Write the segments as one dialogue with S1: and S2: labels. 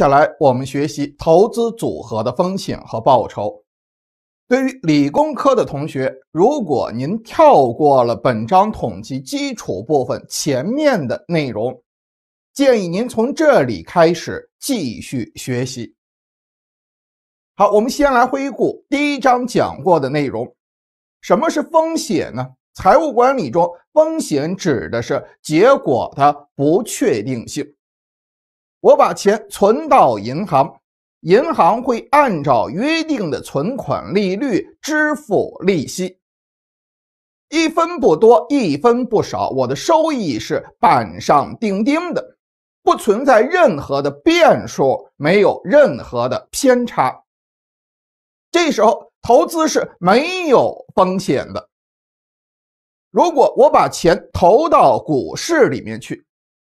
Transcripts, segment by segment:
S1: 下来我们学习投资组合的风险和报酬。对于理工科的同学，如果您跳过了本章统计基础部分前面的内容，建议您从这里开始继续学习。好，我们先来回顾第一章讲过的内容。什么是风险呢？财务管理中，风险指的是结果的不确定性。我把钱存到银行，银行会按照约定的存款利率支付利息，一分不多，一分不少，我的收益是板上钉钉的，不存在任何的变数，没有任何的偏差。这时候投资是没有风险的。如果我把钱投到股市里面去，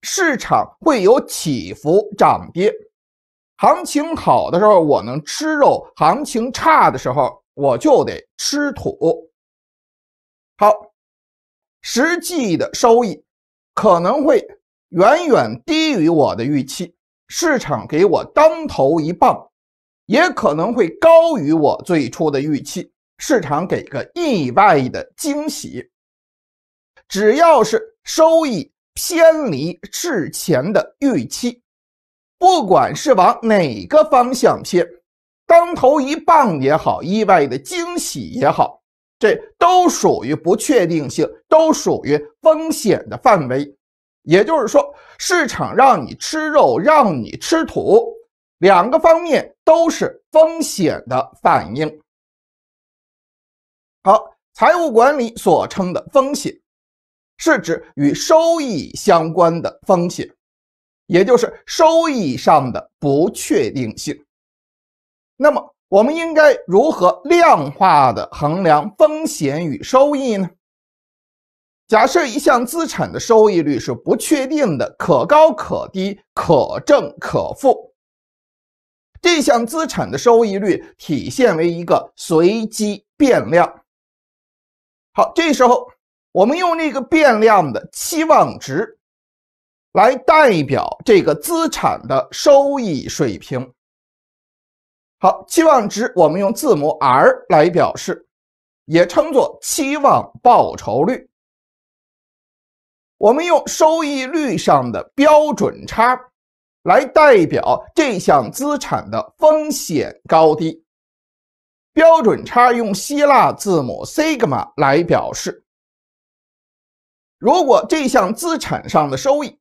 S1: 市场会有起伏涨跌，行情好的时候我能吃肉，行情差的时候我就得吃土。好，实际的收益可能会远远低于我的预期，市场给我当头一棒；也可能会高于我最初的预期，市场给个意外的惊喜。只要是收益。偏离事前的预期，不管是往哪个方向偏，当头一棒也好，意外的惊喜也好，这都属于不确定性，都属于风险的范围。也就是说，市场让你吃肉，让你吃土，两个方面都是风险的反应。好，财务管理所称的风险。是指与收益相关的风险，也就是收益上的不确定性。那么，我们应该如何量化的衡量风险与收益呢？假设一项资产的收益率是不确定的，可高可低，可正可负。这项资产的收益率体现为一个随机变量。好，这时候。我们用那个变量的期望值来代表这个资产的收益水平。好，期望值我们用字母 r 来表示，也称作期望报酬率。我们用收益率上的标准差来代表这项资产的风险高低。标准差用希腊字母 sigma 来表示。如果这项资产上的收益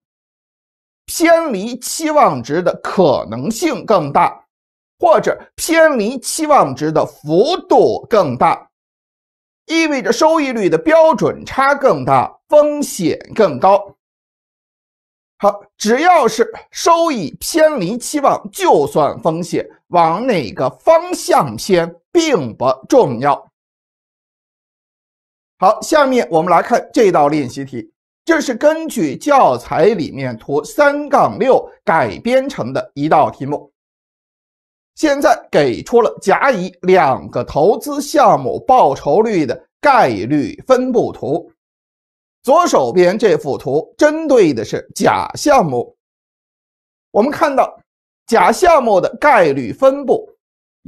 S1: 偏离期望值的可能性更大，或者偏离期望值的幅度更大，意味着收益率的标准差更大，风险更高。好，只要是收益偏离期望，就算风险往哪个方向偏，并不重要。好，下面我们来看这道练习题。这是根据教材里面图三杠六改编成的一道题目。现在给出了甲、乙两个投资项目报酬率的概率分布图。左手边这幅图针对的是甲项目。我们看到甲项目的概率分布。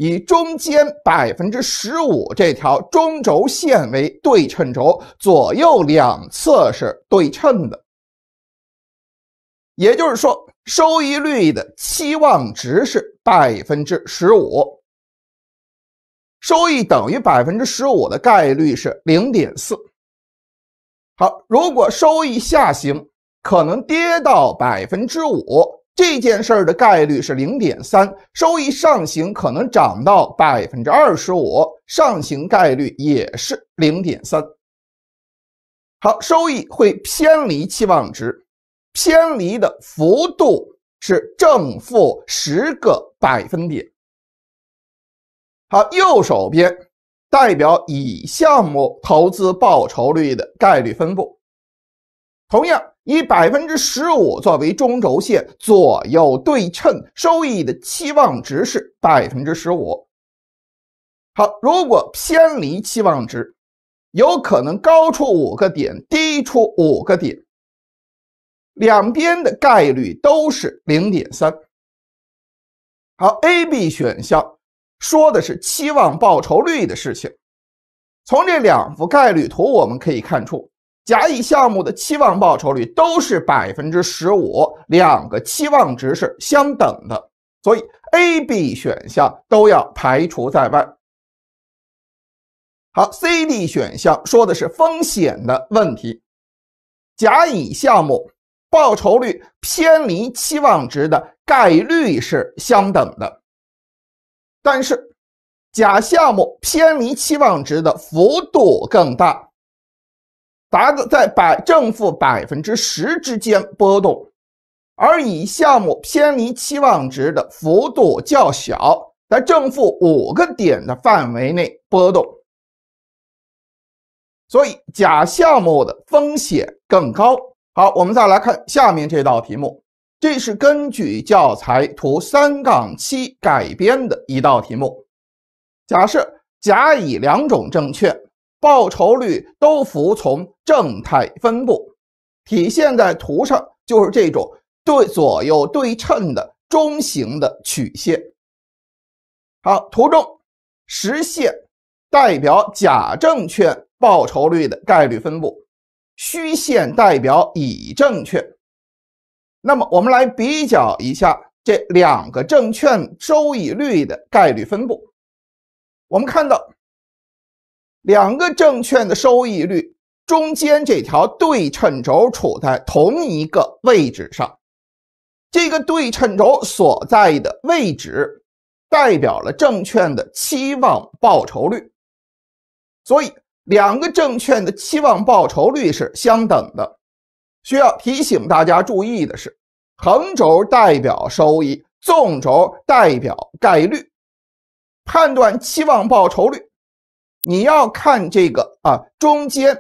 S1: 以中间百分之十五这条中轴线为对称轴，左右两侧是对称的。也就是说，收益率的期望值是百分之十五，收益等于百分之十五的概率是零点四。好，如果收益下行，可能跌到百分之五。这件事儿的概率是零点三，收益上行可能涨到百分之二十五，上行概率也是零点三。好，收益会偏离期望值，偏离的幅度是正负十个百分点。好，右手边代表乙项目投资报酬率的概率分布，同样。以百分之十五作为中轴线，左右对称，收益的期望值是百分之十五。好，如果偏离期望值，有可能高出五个点，低出五个点，两边的概率都是零点三。好，A、B 选项说的是期望报酬率的事情。从这两幅概率图我们可以看出。甲乙项目的期望报酬率都是百分之十五，两个期望值是相等的，所以 A、B 选项都要排除在外。好，C、D 选项说的是风险的问题。甲乙项目报酬率偏离期望值的概率是相等的，但是甲项目偏离期望值的幅度更大。达子在百正负百分之十之间波动，而乙项目偏离期望值的幅度较小，在正负五个点的范围内波动。所以，甲项目的风险更高。好，我们再来看下面这道题目，这是根据教材图三杠七改编的一道题目。假设甲、乙两种正确。报酬率都服从正态分布，体现在图上就是这种对左右对称的中型的曲线。好，图中实线代表甲证券报酬率的概率分布，虚线代表乙证券。那么我们来比较一下这两个证券收益率的概率分布，我们看到。两个证券的收益率中间这条对称轴处在同一个位置上，这个对称轴所在的位置代表了证券的期望报酬率，所以两个证券的期望报酬率是相等的。需要提醒大家注意的是，横轴代表收益，纵轴代表概率，判断期望报酬率。你要看这个啊，中间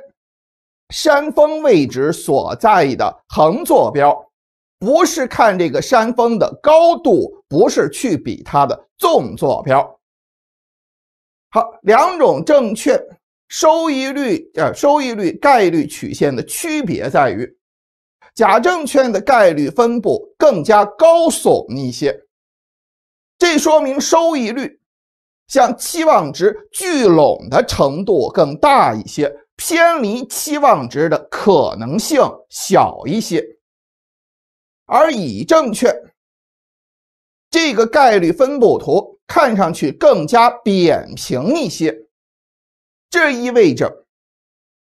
S1: 山峰位置所在的横坐标，不是看这个山峰的高度，不是去比它的纵坐标。好，两种证券收益率呃收益率概率曲线的区别在于，假证券的概率分布更加高耸一些，这说明收益率。像期望值聚拢的程度更大一些，偏离期望值的可能性小一些。而乙证券这个概率分布图看上去更加扁平一些，这意味着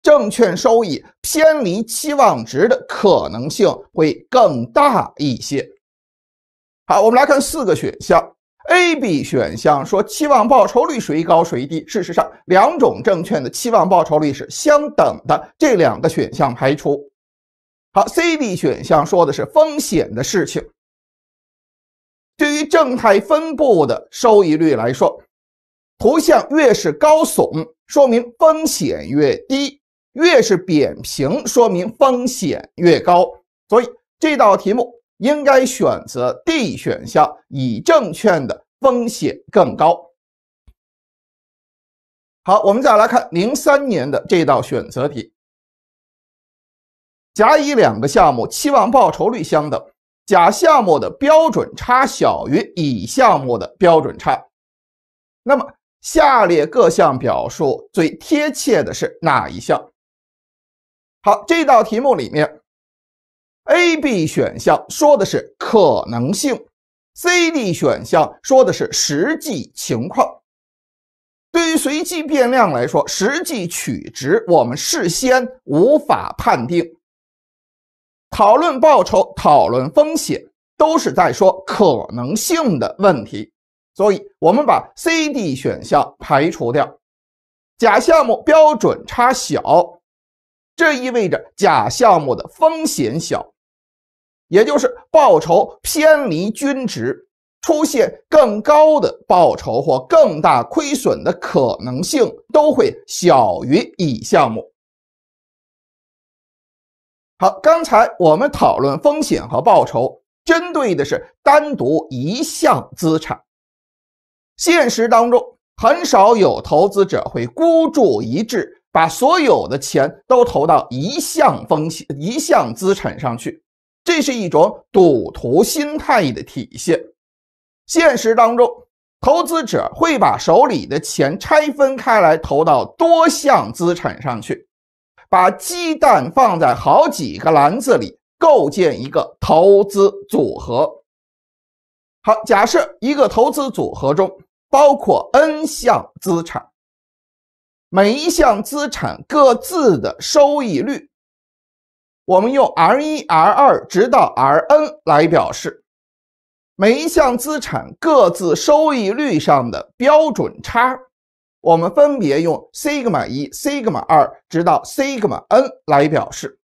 S1: 证券收益偏离期望值的可能性会更大一些。好，我们来看四个选项。A、B 选项说期望报酬率谁高谁低，事实上两种证券的期望报酬率是相等的，这两个选项排除。好，C、D 选项说的是风险的事情。对于正态分布的收益率来说，图像越是高耸，说明风险越低；越是扁平，说明风险越高。所以这道题目。应该选择 D 选项，乙证券的风险更高。好，我们再来看零三年的这道选择题。甲、乙两个项目期望报酬率相等，甲项目的标准差小于乙项目的标准差。那么下列各项表述最贴切的是哪一项？好，这道题目里面。A、B 选项说的是可能性，C、D 选项说的是实际情况。对于随机变量来说，实际取值我们事先无法判定。讨论报酬、讨论风险，都是在说可能性的问题，所以我们把 C、D 选项排除掉。甲项目标准差小。这意味着甲项目的风险小，也就是报酬偏离均值出现更高的报酬或更大亏损的可能性都会小于乙项目。好，刚才我们讨论风险和报酬，针对的是单独一项资产。现实当中，很少有投资者会孤注一掷。把所有的钱都投到一项风险、一项资产上去，这是一种赌徒心态的体现。现实当中，投资者会把手里的钱拆分开来投到多项资产上去，把鸡蛋放在好几个篮子里，构建一个投资组合。好，假设一个投资组合中包括 n 项资产。每一项资产各自的收益率，我们用 r 一、r 二直到 r n 来表示；每一项资产各自收益率上的标准差，我们分别用 sigma 一、sigma 二直到 sigma n 来表示。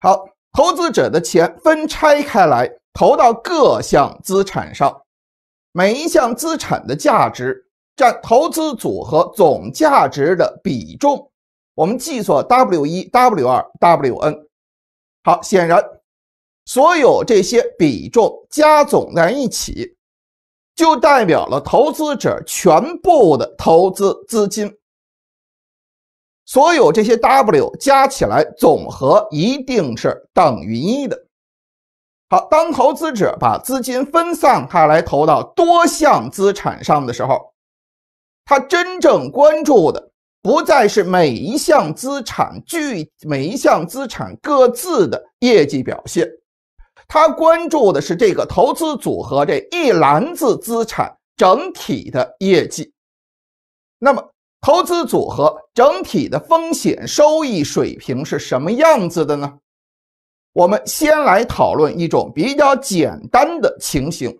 S1: 好，投资者的钱分拆开来投到各项资产上，每一项资产的价值。占投资组合总价值的比重，我们记作 W 一、W 二、WN。好，显然，所有这些比重加总在一起，就代表了投资者全部的投资资金。所有这些 W 加起来总和一定是等于一的。好，当投资者把资金分散开来投到多项资产上的时候，他真正关注的不再是每一项资产具每一项资产各自的业绩表现，他关注的是这个投资组合这一篮子资产整体的业绩。那么，投资组合整体的风险收益水平是什么样子的呢？我们先来讨论一种比较简单的情形：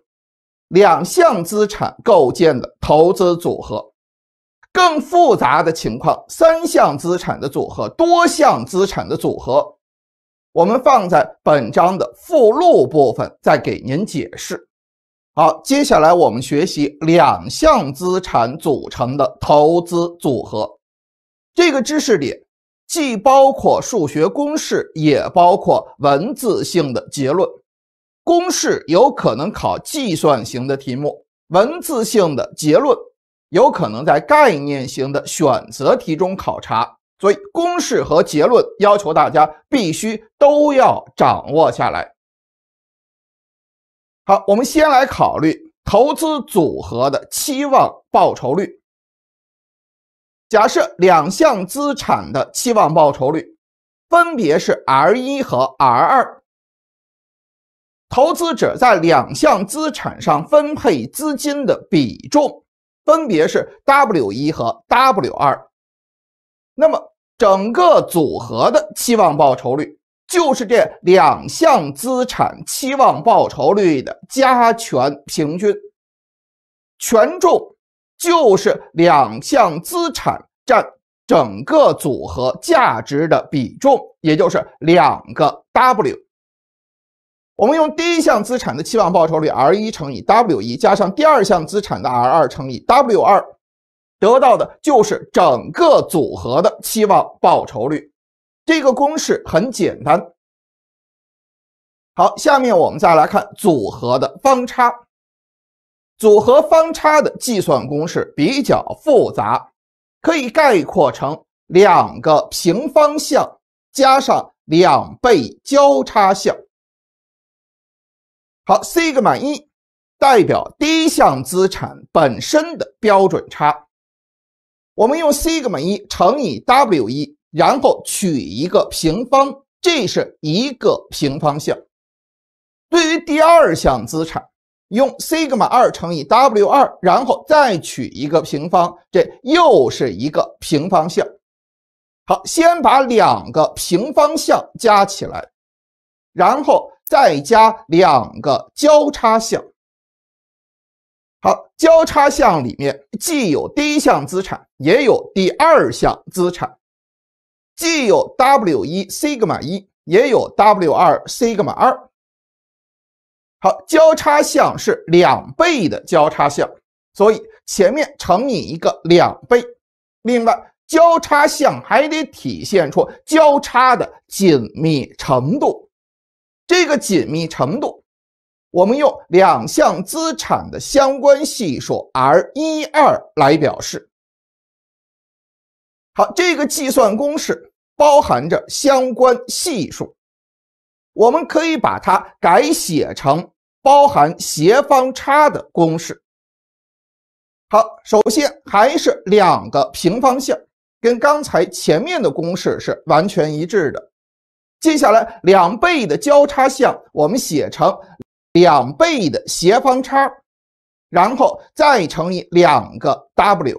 S1: 两项资产构建的投资组合。更复杂的情况，三项资产的组合、多项资产的组合，我们放在本章的附录部分再给您解释。好，接下来我们学习两项资产组成的投资组合。这个知识点既包括数学公式，也包括文字性的结论。公式有可能考计算型的题目，文字性的结论。有可能在概念型的选择题中考察，所以公式和结论要求大家必须都要掌握下来。好，我们先来考虑投资组合的期望报酬率。假设两项资产的期望报酬率分别是 r 一和 r 二，投资者在两项资产上分配资金的比重。分别是 W 一和 W 二，那么整个组合的期望报酬率就是这两项资产期望报酬率的加权平均，权重就是两项资产占整个组合价值的比重，也就是两个 W。我们用第一项资产的期望报酬率 r1 乘以 w1 加上第二项资产的 r2 乘以 w2，得到的就是整个组合的期望报酬率。这个公式很简单。好，下面我们再来看组合的方差。组合方差的计算公式比较复杂，可以概括成两个平方项加上两倍交叉项。好，西格玛一代表第一项资产本身的标准差，我们用西格玛一乘以 W 一，然后取一个平方，这是一个平方项。对于第二项资产，用西格玛二乘以 W 二，然后再取一个平方，这又是一个平方项。好，先把两个平方项加起来，然后。再加两个交叉项，好，交叉项里面既有第一项资产，也有第二项资产，既有 W 一 Sigma 一，也有 W 二 Sigma 二。好，交叉项是两倍的交叉项，所以前面乘以一个两倍。另外，交叉项还得体现出交叉的紧密程度。这个紧密程度，我们用两项资产的相关系数 r 一二来表示。好，这个计算公式包含着相关系数，我们可以把它改写成包含斜方差的公式。好，首先还是两个平方项，跟刚才前面的公式是完全一致的。接下来两倍的交叉项，我们写成两倍的斜方差，然后再乘以两个 W。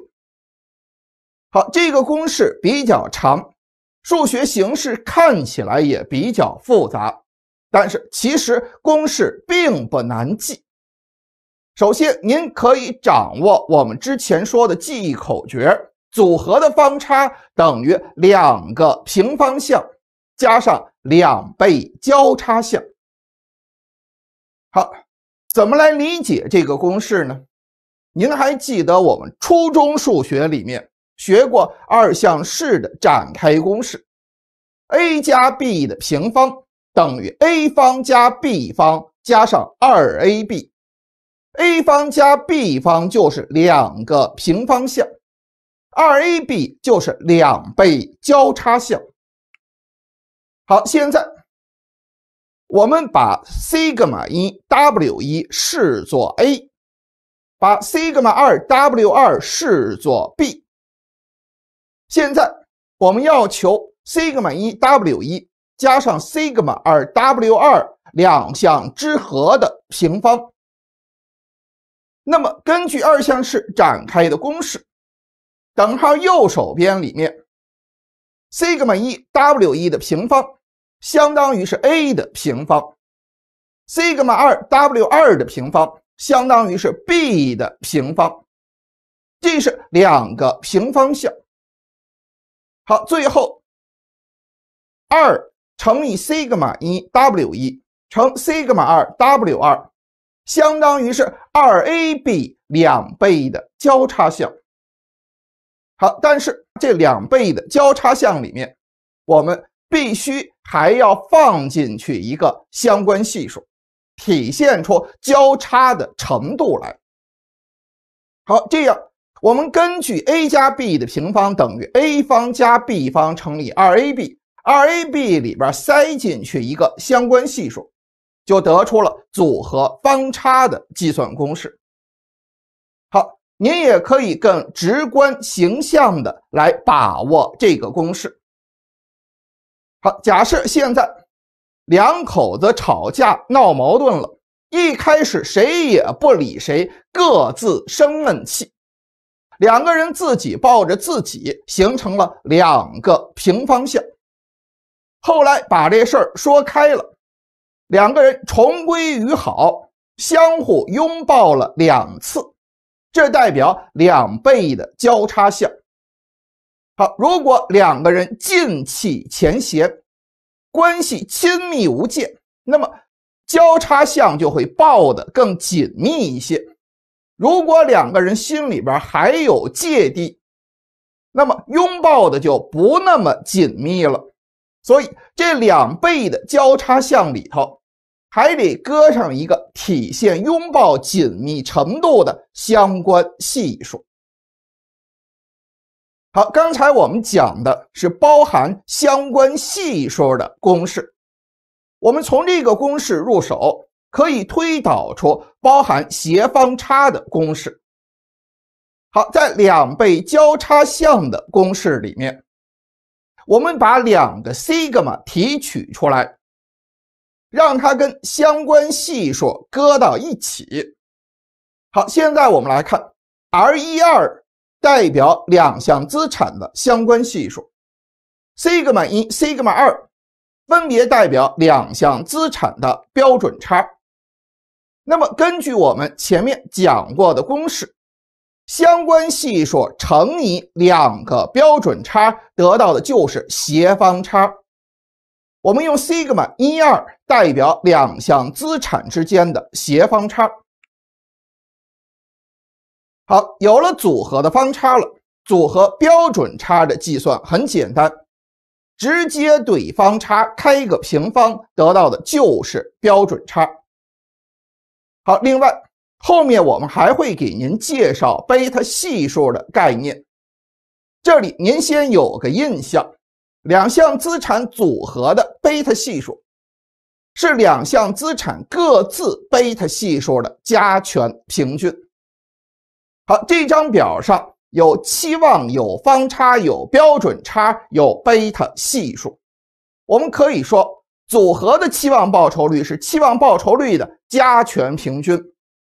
S1: 好，这个公式比较长，数学形式看起来也比较复杂，但是其实公式并不难记。首先，您可以掌握我们之前说的记忆口诀：组合的方差等于两个平方项。加上两倍交叉项。好，怎么来理解这个公式呢？您还记得我们初中数学里面学过二项式的展开公式：a 加 b 的平方等于 a 方加 b 方加上二 ab。a 方加 b 方就是两个平方项，二 ab 就是两倍交叉项。好，现在我们把西格玛一 W 一视作 a，把西格玛二 W 二视作 b。现在我们要求西格玛一 W 一加上西格玛二 W 二两项之和的平方。那么根据二项式展开的公式，等号右手边里面，西格玛一 W 一的平方。相当于是 a 的平方，西格玛二 w 二的平方相当于是 b 的平方，这是两个平方项。好，最后二乘以西格玛一 w 一乘西格玛二 w 二，相当于是二 ab 两倍的交叉项。好，但是这两倍的交叉项里面，我们。必须还要放进去一个相关系数，体现出交叉的程度来。好，这样我们根据 a 加 b 的平方等于 a 方加 b 方乘以 2ab，2ab 里边塞进去一个相关系数，就得出了组合方差的计算公式。好，您也可以更直观形象的来把握这个公式。好，假设现在两口子吵架闹矛盾了，一开始谁也不理谁，各自生闷气，两个人自己抱着自己，形成了两个平方向，后来把这事儿说开了，两个人重归于好，相互拥抱了两次，这代表两倍的交叉项。好，如果两个人近气前嫌，关系亲密无间，那么交叉相就会抱得更紧密一些。如果两个人心里边还有芥蒂，那么拥抱的就不那么紧密了。所以这两倍的交叉相里头，还得搁上一个体现拥抱紧密程度的相关系数。好，刚才我们讲的是包含相关系数的公式，我们从这个公式入手，可以推导出包含斜方差的公式。好，在两倍交叉项的公式里面，我们把两个西格玛提取出来，让它跟相关系数搁到一起。好，现在我们来看 r 一二。代表两项资产的相关系数，西格玛一、西格玛二分别代表两项资产的标准差。那么根据我们前面讲过的公式，相关系数乘以两个标准差得到的就是协方差。我们用西格玛一二代表两项资产之间的协方差。好，有了组合的方差了，组合标准差的计算很简单，直接对方差开一个平方，得到的就是标准差。好，另外后面我们还会给您介绍贝塔系数的概念，这里您先有个印象，两项资产组合的贝塔系数是两项资产各自贝塔系数的加权平均。好，这张表上有期望、有方差、有标准差、有贝塔系数。我们可以说，组合的期望报酬率是期望报酬率的加权平均；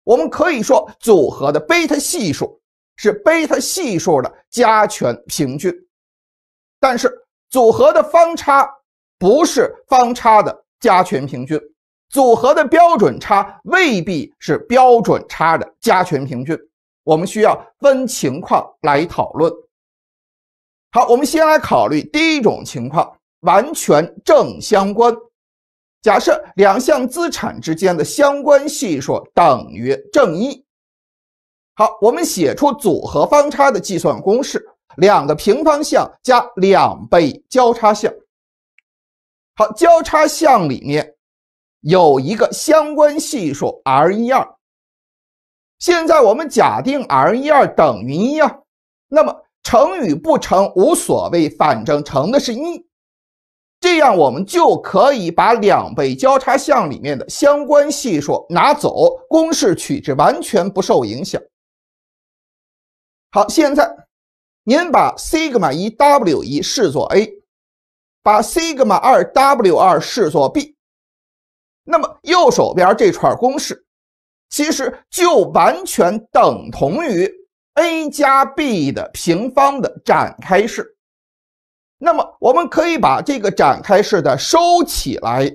S1: 我们可以说，组合的贝塔系数是贝塔系数的加权平均。但是，组合的方差不是方差的加权平均，组合的标准差未必是标准差的加权平均。我们需要分情况来讨论。好，我们先来考虑第一种情况，完全正相关。假设两项资产之间的相关系数等于正一。好，我们写出组合方差的计算公式：两个平方项加两倍交叉项。好，交叉项里面有一个相关系数 r 一二。现在我们假定 r12 等于一啊，那么乘与不乘无所谓，反正乘的是一，这样我们就可以把两倍交叉项里面的相关系数拿走，公式取值完全不受影响。好，现在您把西格玛一 W1 视作 a，把西格玛二 W2 视作 b，那么右手边这串公式。其实就完全等同于 a 加 b 的平方的展开式。那么我们可以把这个展开式的收起来，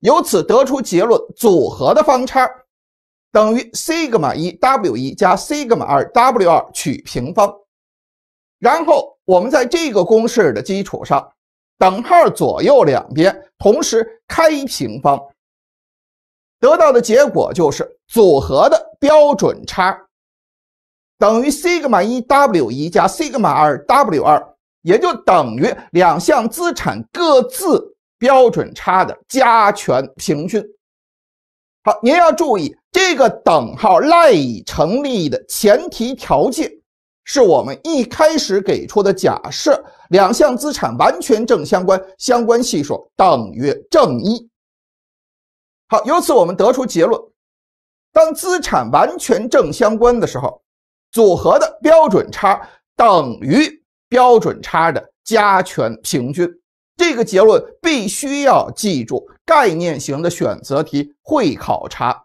S1: 由此得出结论：组合的方差等于西格玛一 W 一加西格玛二 W 二取平方。然后我们在这个公式的基础上，等号左右两边同时开平方。得到的结果就是组合的标准差等于西格玛一 W 一加西格玛二 W 二，也就等于两项资产各自标准差的加权平均。好，您要注意，这个等号赖以成立的前提条件是我们一开始给出的假设：两项资产完全正相关，相关系数等于正一。由此，我们得出结论：当资产完全正相关的时候，组合的标准差等于标准差的加权平均。这个结论必须要记住。概念型的选择题会考察。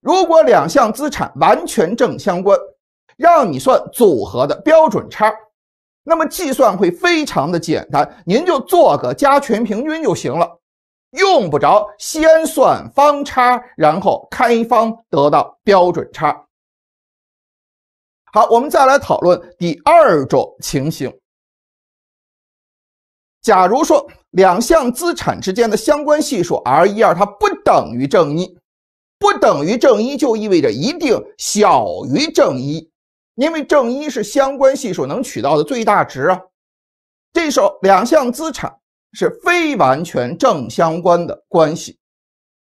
S1: 如果两项资产完全正相关，让你算组合的标准差，那么计算会非常的简单，您就做个加权平均就行了。用不着先算方差，然后开方得到标准差。好，我们再来讨论第二种情形。假如说两项资产之间的相关系数 r 一二它不等于正一，不等于正一就意味着一定小于正一，因为正一是相关系数能取到的最大值啊。这时候两项资产。是非完全正相关的关系。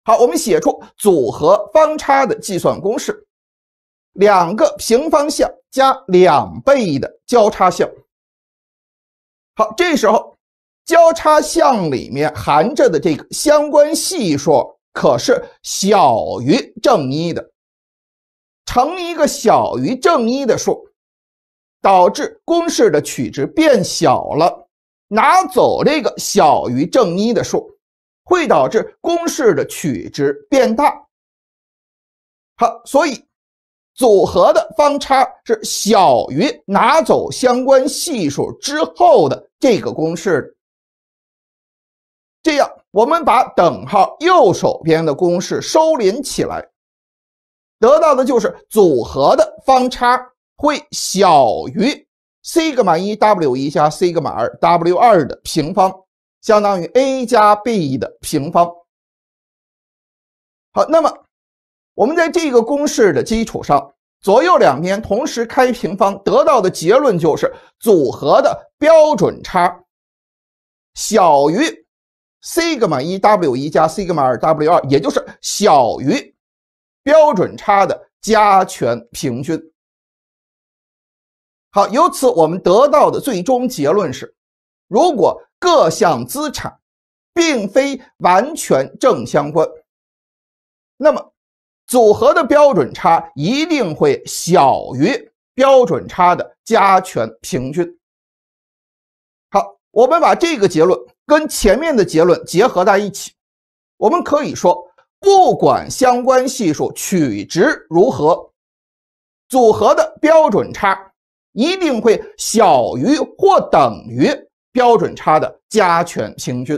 S1: 好，我们写出组合方差的计算公式：两个平方项加两倍的交叉项。好，这时候交叉项里面含着的这个相关系数可是小于正一的，乘一个小于正一的数，导致公式的取值变小了。拿走这个小于正一的数，会导致公式的取值变大。好，所以组合的方差是小于拿走相关系数之后的这个公式。这样，我们把等号右手边的公式收敛起来，得到的就是组合的方差会小于。c 格玛一 w 一加 c 格玛二 w 二的平方，相当于 a 加 b 的平方。好，那么我们在这个公式的基础上，左右两边同时开平方，得到的结论就是组合的标准差小于 c 格玛一 w 一加 c 格玛二 w 二，也就是小于标准差的加权平均。好，由此我们得到的最终结论是：如果各项资产并非完全正相关，那么组合的标准差一定会小于标准差的加权平均。好，我们把这个结论跟前面的结论结合在一起，我们可以说，不管相关系数取值如何，组合的标准差。一定会小于或等于标准差的加权平均。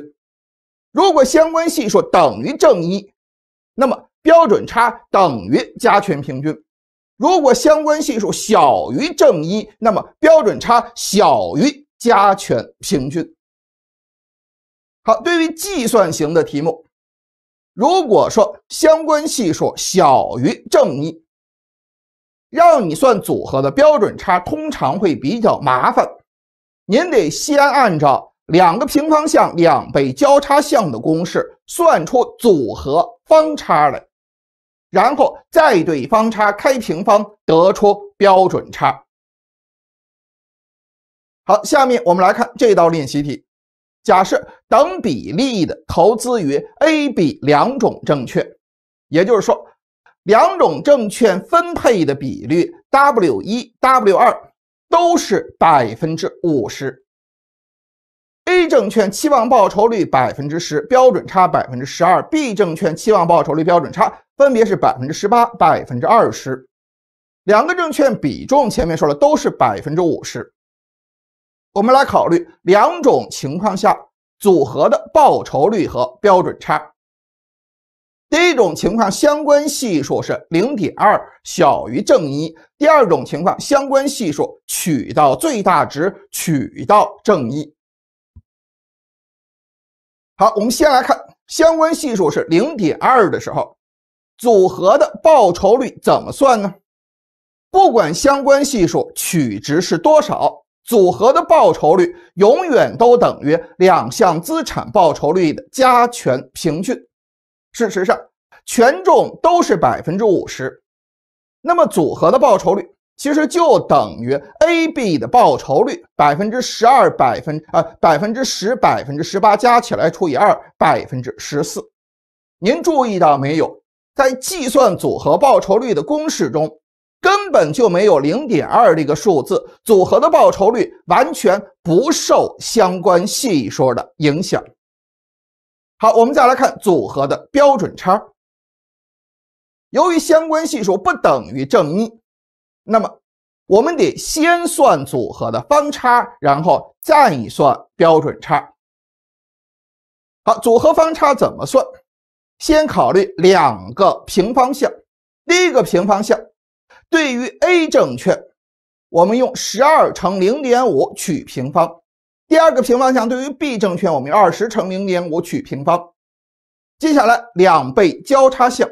S1: 如果相关系数等于正一，那么标准差等于加权平均；如果相关系数小于正一，那么标准差小于加权平均。好，对于计算型的题目，如果说相关系数小于正一。让你算组合的标准差，通常会比较麻烦，您得先按照两个平方项两倍交叉项的公式算出组合方差来，然后再对方差开平方得出标准差。好，下面我们来看这道练习题，假设等比例的投资于 A、B 两种证券，也就是说。两种证券分配的比率 W 一 W 二都是百分之五十。A 证券期望报酬率百分之十，标准差百分之十二；B 证券期望报酬率标准差分别是百分之十八、百分之二十。两个证券比重前面说了都是百分之五十。我们来考虑两种情况下组合的报酬率和标准差。第一种情况，相关系数是零点二，小于正一；第二种情况，相关系数取到最大值，取到正一。好，我们先来看相关系数是零点二的时候，组合的报酬率怎么算呢？不管相关系数取值是多少，组合的报酬率永远都等于两项资产报酬率的加权平均。事实上，权重都是百分之五十，那么组合的报酬率其实就等于 A、B 的报酬率百分之十二百分啊百分之十百分之十八加起来除以二百分之十四。您注意到没有？在计算组合报酬率的公式中，根本就没有零点二这个数字，组合的报酬率完全不受相关系数的影响。好，我们再来看组合的标准差。由于相关系数不等于正一，那么我们得先算组合的方差，然后再一算标准差。好，组合方差怎么算？先考虑两个平方项。第一个平方项，对于 A 证券，我们用十二乘零点五取平方。第二个平方项对于 B 证券，我们二十乘零点五取平方。接下来两倍交叉项，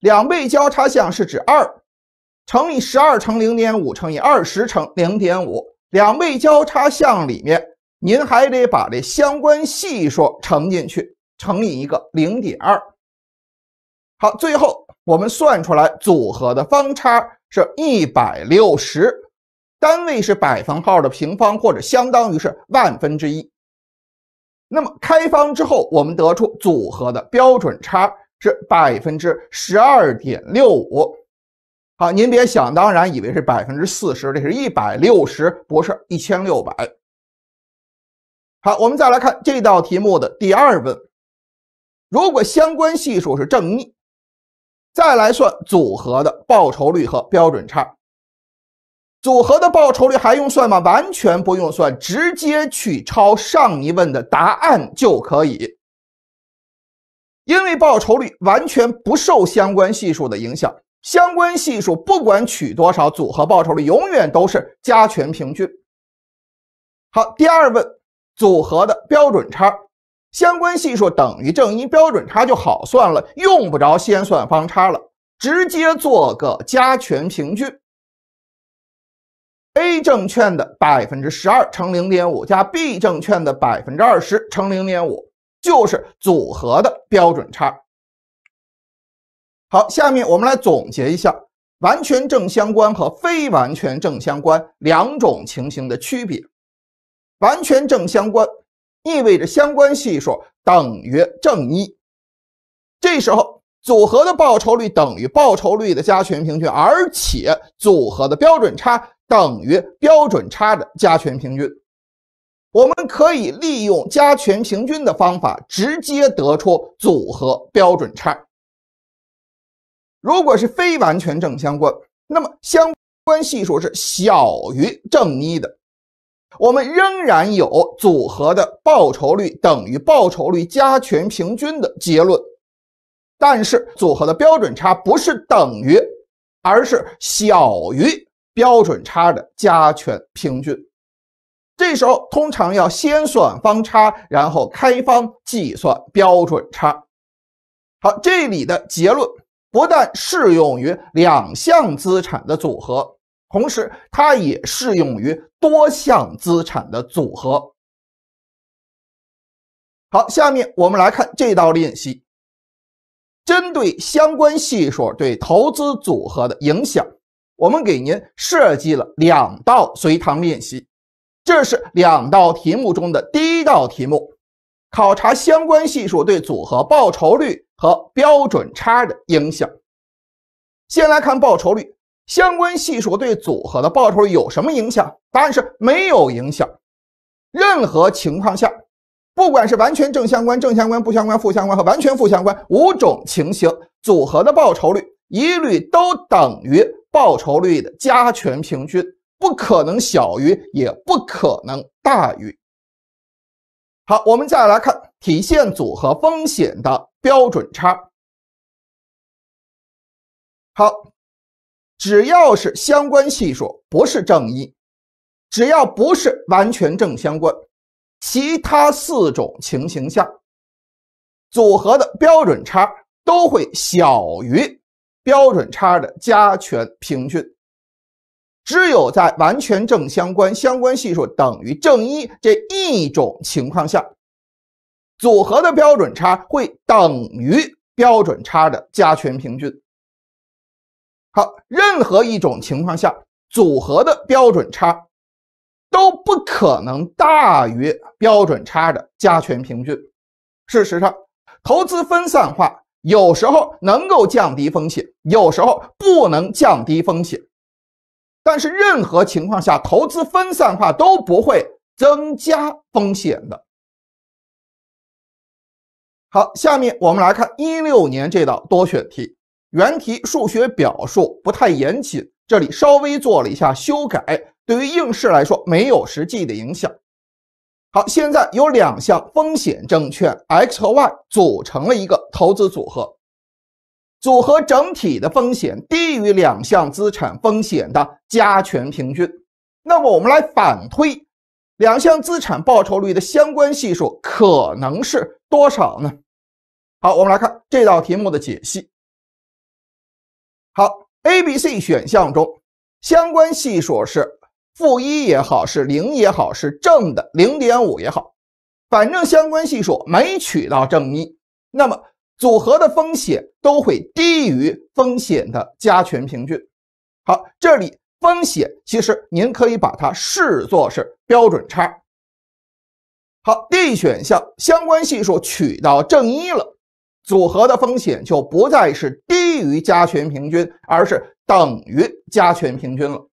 S1: 两倍交叉项是指二乘以十二乘零点五乘以二十乘零点五。两倍交叉项里面，您还得把这相关系数乘进去，乘以一个零点二。好，最后我们算出来组合的方差是一百六十。单位是百分号的平方，或者相当于是万分之一。那么开方之后，我们得出组合的标准差是百分之十二点六五。好，您别想当然以为是百分之四十，这是一百六十，不是一千六百。好，我们再来看这道题目的第二问：如果相关系数是正一，再来算组合的报酬率和标准差。组合的报酬率还用算吗？完全不用算，直接去抄上一问的答案就可以。因为报酬率完全不受相关系数的影响，相关系数不管取多少，组合报酬率永远都是加权平均。好，第二问，组合的标准差，相关系数等于正一，标准差就好算了，用不着先算方差了，直接做个加权平均。A 证券的百分之十二乘零点五加 B 证券的百分之二十乘零点五，就是组合的标准差。好，下面我们来总结一下完全正相关和非完全正相关两种情形的区别。完全正相关意味着相关系数等于正一，这时候组合的报酬率等于报酬率的加权平均，而且组合的标准差。等于标准差的加权平均，我们可以利用加权平均的方法直接得出组合标准差。如果是非完全正相关，那么相关系数是小于正一的。我们仍然有组合的报酬率等于报酬率加权平均的结论，但是组合的标准差不是等于，而是小于。标准差的加权平均，这时候通常要先算方差，然后开方计算标准差。好，这里的结论不但适用于两项资产的组合，同时它也适用于多项资产的组合。好，下面我们来看这道练习，针对相关系数对投资组合的影响。我们给您设计了两道随堂练习，这是两道题目中的第一道题目，考察相关系数对组合报酬率和标准差的影响。先来看报酬率，相关系数对组合的报酬率有什么影响？答案是没有影响。任何情况下，不管是完全正相关、正相关、不相关、负相关和完全负相关五种情形，组合的报酬率一律都等于。报酬率的加权平均不可能小于，也不可能大于。好，我们再来看体现组合风险的标准差。好，只要是相关系数不是正一，只要不是完全正相关，其他四种情形下，组合的标准差都会小于。标准差的加权平均，只有在完全正相关，相关系数等于正一这一种情况下，组合的标准差会等于标准差的加权平均。好，任何一种情况下，组合的标准差都不可能大于标准差的加权平均。事实上，投资分散化。有时候能够降低风险，有时候不能降低风险。但是任何情况下，投资分散化都不会增加风险的。好，下面我们来看一六年这道多选题。原题数学表述不太严谨，这里稍微做了一下修改。对于应试来说，没有实际的影响。好，现在有两项风险证券 X 和 Y 组成了一个投资组合，组合整体的风险低于两项资产风险的加权平均。那么我们来反推，两项资产报酬率的相关系数可能是多少呢？好，我们来看这道题目的解析。好，A、B、C 选项中相关系数是。负一也好，是零也好，是正的零点五也好，反正相关系数没取到正一，那么组合的风险都会低于风险的加权平均。好，这里风险其实您可以把它视作是标准差。好，D 选项相关系数取到正一了，组合的风险就不再是低于加权平均，而是等于加权平均了。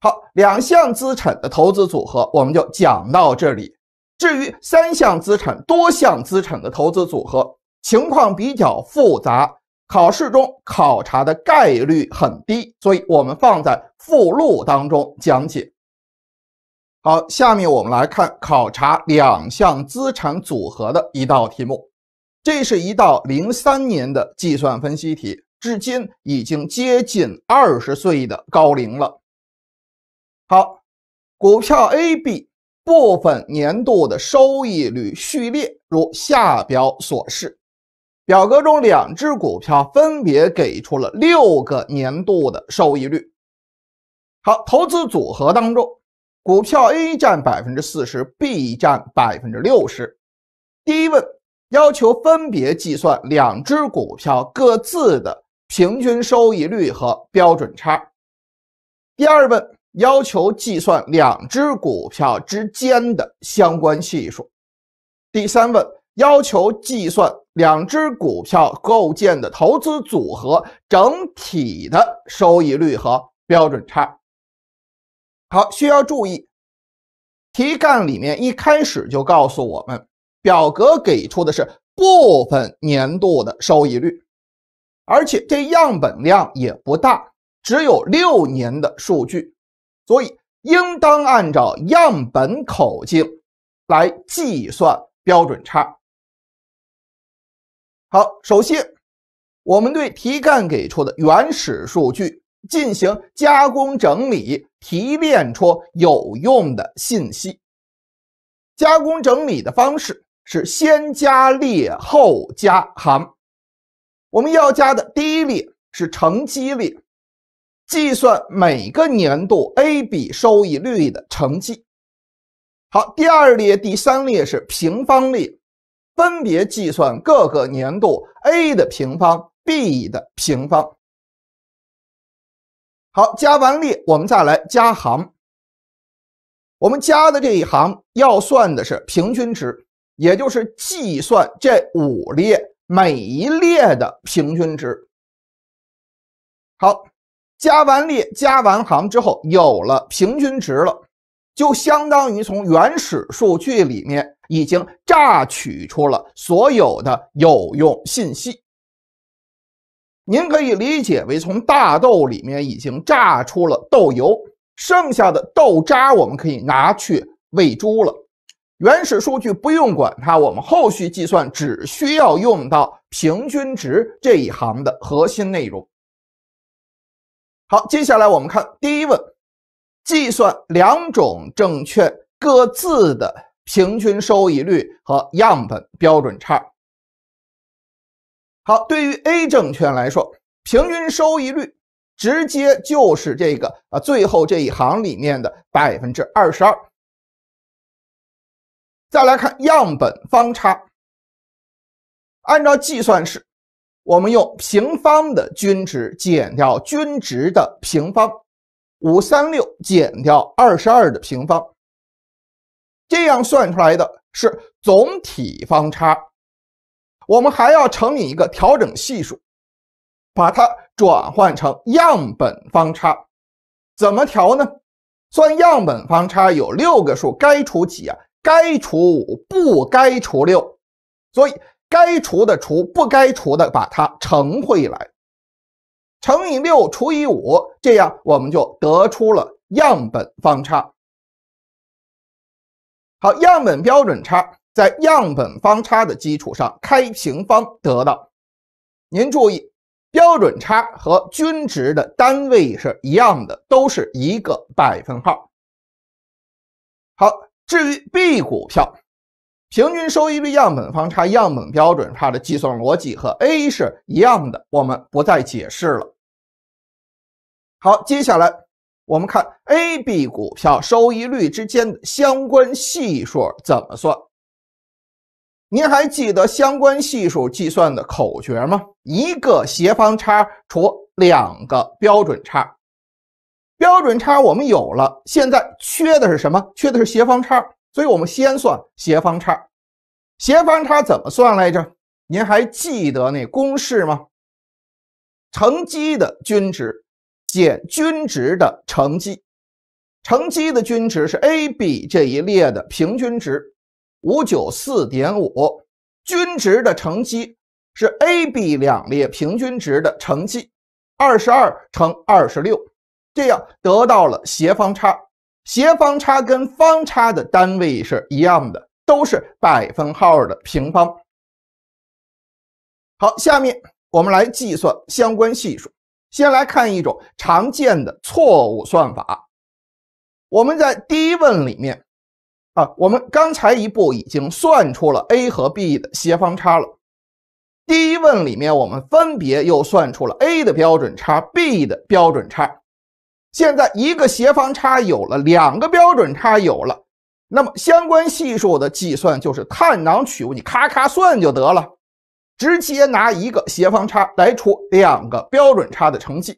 S1: 好，两项资产的投资组合，我们就讲到这里。至于三项资产、多项资产的投资组合，情况比较复杂，考试中考察的概率很低，所以我们放在附录当中讲解。好，下面我们来看考察两项资产组合的一道题目，这是一道零三年的计算分析题，至今已经接近二十岁的高龄了。好，股票 A、B 部分年度的收益率序列如下表所示。表格中两只股票分别给出了六个年度的收益率。好，投资组合当中，股票 A 占百分之四十，B 占百分之六十。第一问要求分别计算两只股票各自的平均收益率和标准差。第二问。要求计算两只股票之间的相关系数。第三问要求计算两只股票构建的投资组合整体的收益率和标准差。好，需要注意，题干里面一开始就告诉我们，表格给出的是部分年度的收益率，而且这样本量也不大，只有六年的数据。所以，应当按照样本口径来计算标准差。好，首先，我们对题干给出的原始数据进行加工整理，提炼出有用的信息。加工整理的方式是先加列后加行。我们要加的第一列是乘积列。计算每个年度 a 比收益率的成绩。好，第二列、第三列是平方列，分别计算各个年度 a 的平方、b 的平方。好，加完列，我们再来加行。我们加的这一行要算的是平均值，也就是计算这五列每一列的平均值。好。加完列、加完行之后，有了平均值了，就相当于从原始数据里面已经榨取出了所有的有用信息。您可以理解为从大豆里面已经榨出了豆油，剩下的豆渣我们可以拿去喂猪了。原始数据不用管它，我们后续计算只需要用到平均值这一行的核心内容。好，接下来我们看第一问，计算两种证券各自的平均收益率和样本标准差。好，对于 A 证券来说，平均收益率直接就是这个啊最后这一行里面的百分之二十二。再来看样本方差，按照计算式。我们用平方的均值减掉均值的平方，五三六减掉二十二的平方，这样算出来的是总体方差。我们还要乘以一个调整系数，把它转换成样本方差。怎么调呢？算样本方差有六个数，该除几啊？该除五，不该除六，所以。该除的除，不该除的把它乘回来，乘以六除以五，这样我们就得出了样本方差。好，样本标准差在样本方差的基础上开平方得到。您注意，标准差和均值的单位是一样的，都是一个百分号。好，至于 B 股票。平均收益率、样本方差、样本标准差的计算逻辑和 A 是一样的，我们不再解释了。好，接下来我们看 A、B 股票收益率之间的相关系数怎么算。您还记得相关系数计算的口诀吗？一个斜方差除两个标准差。标准差我们有了，现在缺的是什么？缺的是斜方差。所以我们先算斜方差，斜方差怎么算来着？您还记得那公式吗？乘积的均值减均值的乘积，乘积的均值是 a、b 这一列的平均值五九四点五，均值的乘积是 a、b 两列平均值的乘积二十二乘二十六，这样得到了斜方差。斜方差跟方差的单位是一样的，都是百分号的平方。好，下面我们来计算相关系数。先来看一种常见的错误算法。我们在第一问里面，啊，我们刚才一步已经算出了 a 和 b 的斜方差了。第一问里面，我们分别又算出了 a 的标准差、b 的标准差。现在一个协方差有了，两个标准差有了，那么相关系数的计算就是探囊取物，你咔咔算就得了，直接拿一个协方差来除两个标准差的成绩，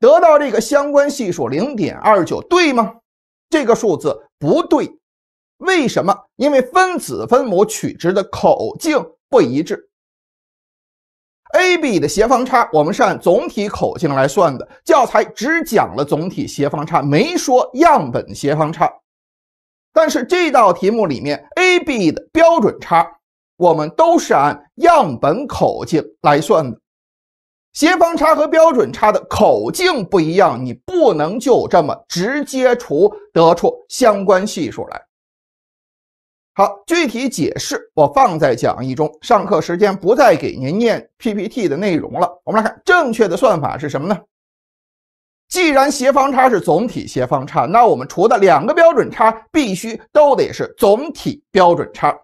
S1: 得到这个相关系数零点二九，对吗？这个数字不对，为什么？因为分子分母取值的口径不一致。a、b 的斜方差，我们是按总体口径来算的。教材只讲了总体斜方差，没说样本斜方差。但是这道题目里面，a、b 的标准差，我们都是按样本口径来算的。斜方差和标准差的口径不一样，你不能就这么直接除得出相关系数来。好，具体解释我放在讲义中。上课时间不再给您念 PPT 的内容了。我们来看正确的算法是什么呢？既然协方差是总体协方差，那我们除的两个标准差必须都得是总体标准差。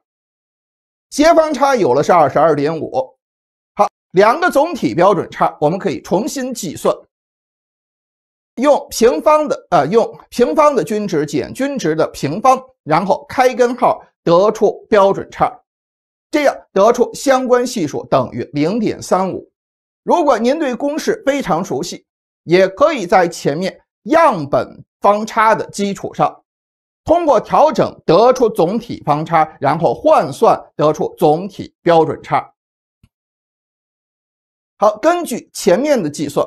S1: 协方差有了是二十二点五，好，两个总体标准差，我们可以重新计算，用平方的呃用平方的均值减均值的平方，然后开根号。得出标准差，这样得出相关系数等于零点三五。如果您对公式非常熟悉，也可以在前面样本方差的基础上，通过调整得出总体方差，然后换算得出总体标准差。好，根据前面的计算，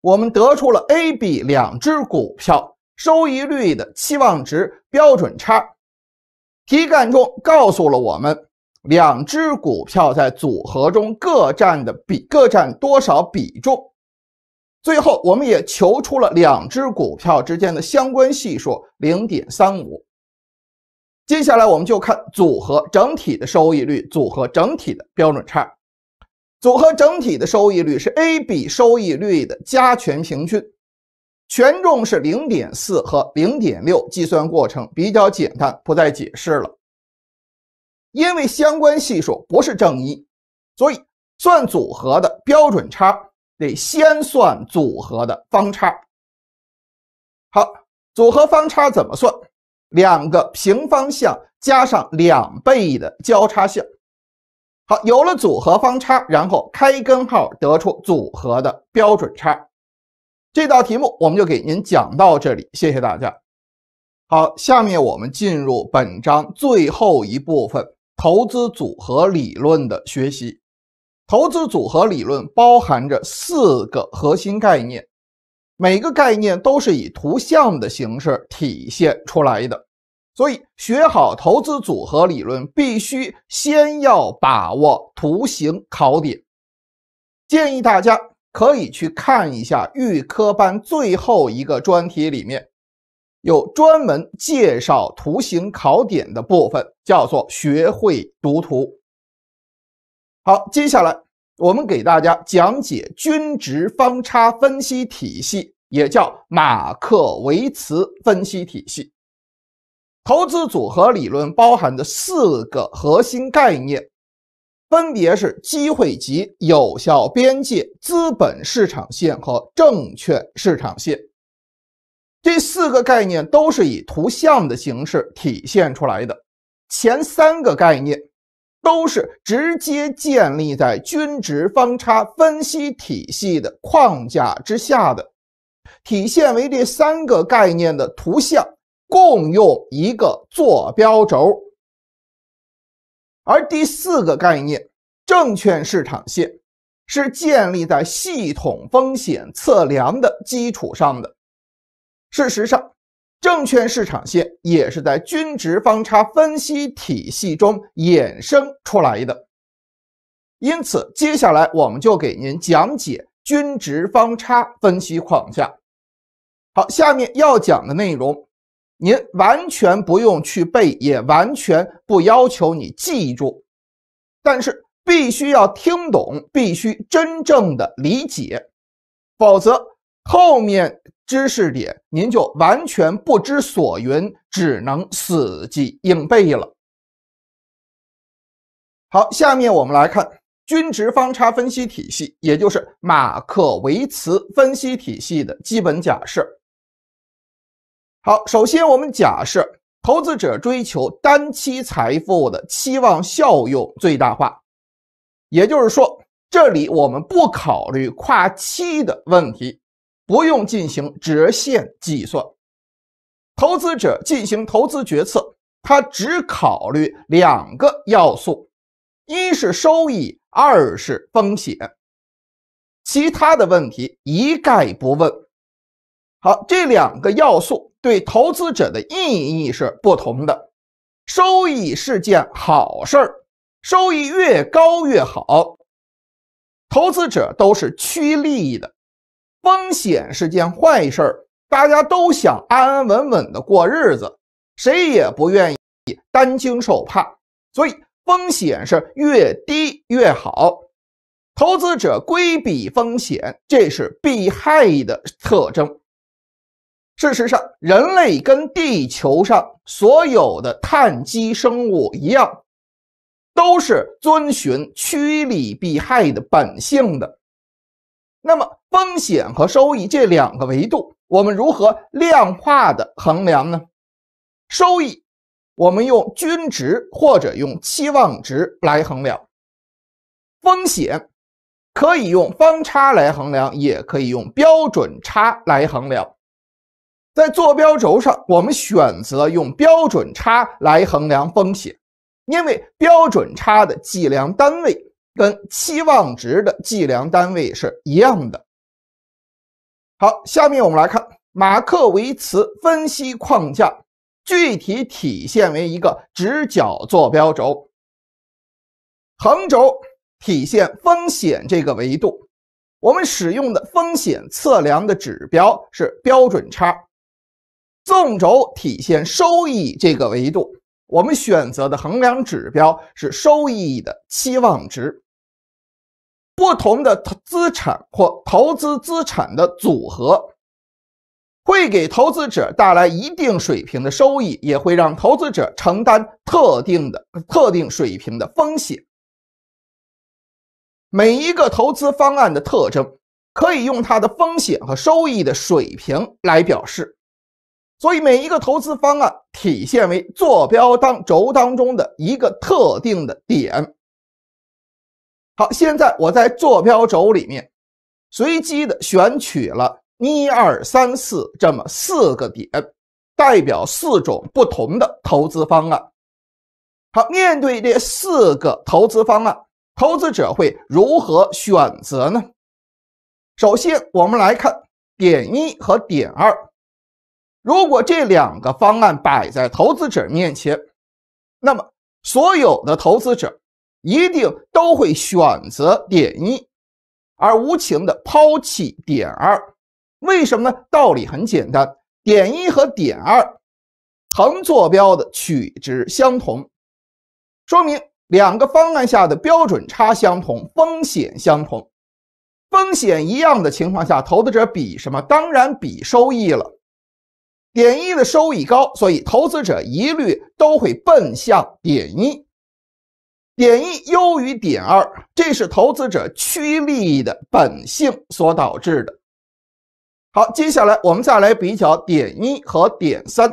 S1: 我们得出了 A、B 两只股票收益率的期望值、标准差。题干中告诉了我们，两只股票在组合中各占的比各占多少比重。最后，我们也求出了两只股票之间的相关系数零点三五。接下来，我们就看组合整体的收益率、组合整体的标准差。组合整体的收益率是 A、B 收益率的加权平均。权重是零点四和零点六，计算过程比较简单，不再解释了。因为相关系数不是正一，所以算组合的标准差得先算组合的方差。好，组合方差怎么算？两个平方项加上两倍的交叉项。好，有了组合方差，然后开根号得出组合的标准差。这道题目我们就给您讲到这里，谢谢大家。好，下面我们进入本章最后一部分投资组合理论的学习。投资组合理论包含着四个核心概念，每个概念都是以图像的形式体现出来的，所以学好投资组合理论，必须先要把握图形考点。建议大家。可以去看一下预科班最后一个专题里面，有专门介绍图形考点的部分，叫做学会读图。好，接下来我们给大家讲解均值方差分析体系，也叫马克维茨分析体系。投资组合理论包含的四个核心概念。分别是机会及有效边界、资本市场线和证券市场线。这四个概念都是以图像的形式体现出来的。前三个概念都是直接建立在均值方差分析体系的框架之下的，体现为这三个概念的图像共用一个坐标轴。而第四个概念，证券市场线，是建立在系统风险测量的基础上的。事实上，证券市场线也是在均值方差分析体系中衍生出来的。因此，接下来我们就给您讲解均值方差分析框架。好，下面要讲的内容。您完全不用去背，也完全不要求你记住，但是必须要听懂，必须真正的理解，否则后面知识点您就完全不知所云，只能死记硬背了。好，下面我们来看均值方差分析体系，也就是马克维茨分析体系的基本假设。好，首先我们假设投资者追求单期财富的期望效用最大化，也就是说，这里我们不考虑跨期的问题，不用进行折现计算。投资者进行投资决策，他只考虑两个要素：一是收益，二是风险，其他的问题一概不问。好，这两个要素。对投资者的意义是不同的，收益是件好事儿，收益越高越好。投资者都是趋利的，风险是件坏事儿，大家都想安安稳稳的过日子，谁也不愿意担惊受怕，所以风险是越低越好。投资者规避风险，这是避害的特征。事实上，人类跟地球上所有的碳基生物一样，都是遵循趋利避害的本性的。那么，风险和收益这两个维度，我们如何量化的衡量呢？收益，我们用均值或者用期望值来衡量；风险，可以用方差来衡量，也可以用标准差来衡量。在坐标轴上，我们选择用标准差来衡量风险，因为标准差的计量单位跟期望值的计量单位是一样的。好，下面我们来看马克维茨分析框架，具体体现为一个直角坐标轴，横轴体现风险这个维度，我们使用的风险测量的指标是标准差。纵轴体现收益这个维度，我们选择的衡量指标是收益的期望值。不同的资产或投资资产的组合，会给投资者带来一定水平的收益，也会让投资者承担特定的特定水平的风险。每一个投资方案的特征，可以用它的风险和收益的水平来表示。所以每一个投资方案体现为坐标当轴当中的一个特定的点。好，现在我在坐标轴里面随机的选取了一二三四这么四个点，代表四种不同的投资方案。好，面对这四个投资方案，投资者会如何选择呢？首先，我们来看点一和点二。如果这两个方案摆在投资者面前，那么所有的投资者一定都会选择点一，而无情的抛弃点二。为什么呢？道理很简单，点一和点二横坐标的取值相同，说明两个方案下的标准差相同，风险相同。风险一样的情况下，投资者比什么？当然比收益了。点一的收益高，所以投资者一律都会奔向点一。点一优于点二，这是投资者趋利的本性所导致的。好，接下来我们再来比较点一和点三。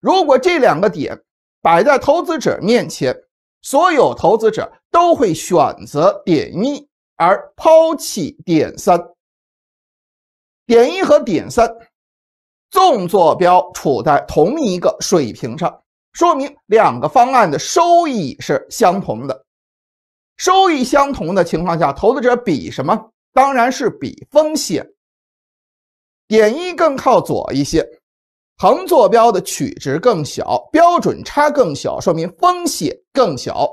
S1: 如果这两个点摆在投资者面前，所有投资者都会选择点一而抛弃点三。点一和点三。纵坐标处在同一个水平上，说明两个方案的收益是相同的。收益相同的情况下，投资者比什么？当然是比风险。点一更靠左一些，横坐标的取值更小，标准差更小，说明风险更小。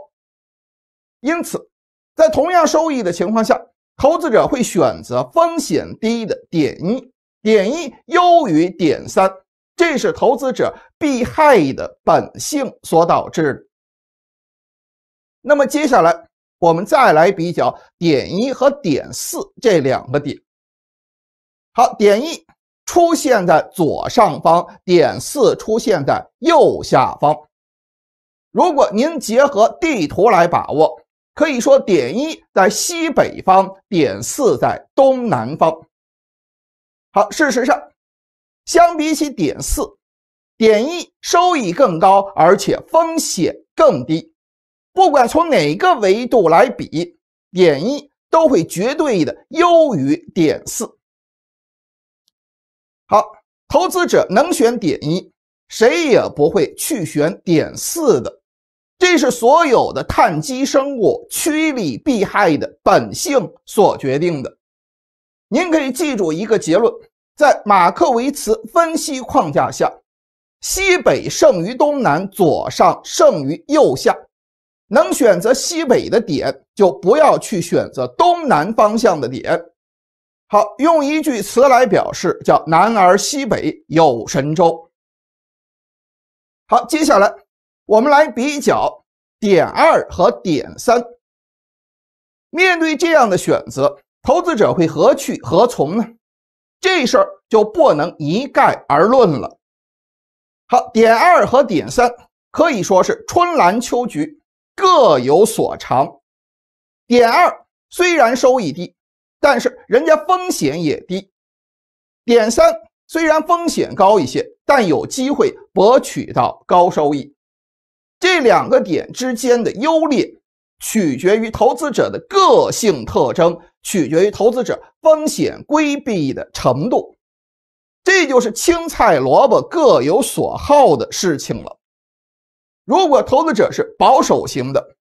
S1: 因此，在同样收益的情况下，投资者会选择风险低的点一。点一优于点三，这是投资者避害的本性所导致。那么接下来我们再来比较点一和点四这两个点。好，点一出现在左上方，点四出现在右下方。如果您结合地图来把握，可以说点一在西北方，点四在东南方。好，事实上，相比起点四，点一收益更高，而且风险更低。不管从哪个维度来比，点一都会绝对的优于点四。好，投资者能选点一，谁也不会去选点四的。这是所有的碳基生物趋利避害的本性所决定的。您可以记住一个结论，在马克维茨分析框架下，西北胜于东南，左上胜于右下，能选择西北的点就不要去选择东南方向的点。好，用一句词来表示，叫“南而西北有神州”。好，接下来我们来比较点二和点三。面对这样的选择。投资者会何去何从呢？这事儿就不能一概而论了。好，点二和点三可以说是春兰秋菊，各有所长。点二虽然收益低，但是人家风险也低；点三虽然风险高一些，但有机会博取到高收益。这两个点之间的优劣。取决于投资者的个性特征，取决于投资者风险规避的程度，这就是青菜萝卜各有所好的事情了。如果投资者是保守型的，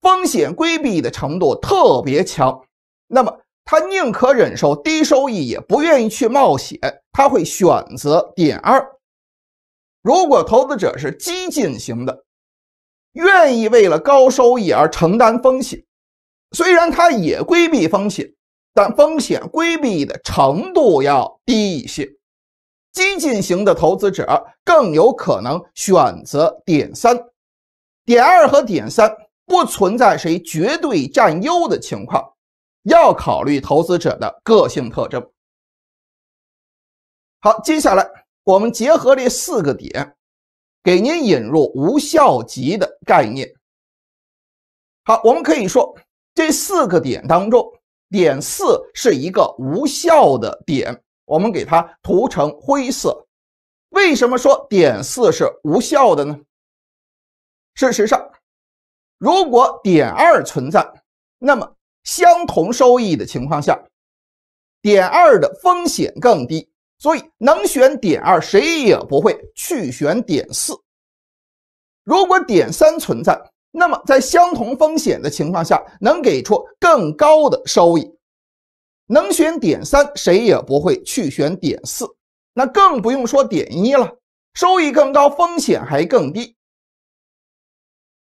S1: 风险规避的程度特别强，那么他宁可忍受低收益，也不愿意去冒险，他会选择点二。如果投资者是激进型的，愿意为了高收益而承担风险，虽然他也规避风险，但风险规避的程度要低一些。激进型的投资者更有可能选择点三、点二和点三不存在谁绝对占优的情况，要考虑投资者的个性特征。好，接下来我们结合这四个点。给您引入无效级的概念。好，我们可以说这四个点当中，点四是一个无效的点，我们给它涂成灰色。为什么说点四是无效的呢？事实上，如果点二存在，那么相同收益的情况下，点二的风险更低。所以能选点二，谁也不会去选点四。如果点三存在，那么在相同风险的情况下，能给出更高的收益。能选点三，谁也不会去选点四，那更不用说点一了。收益更高，风险还更低。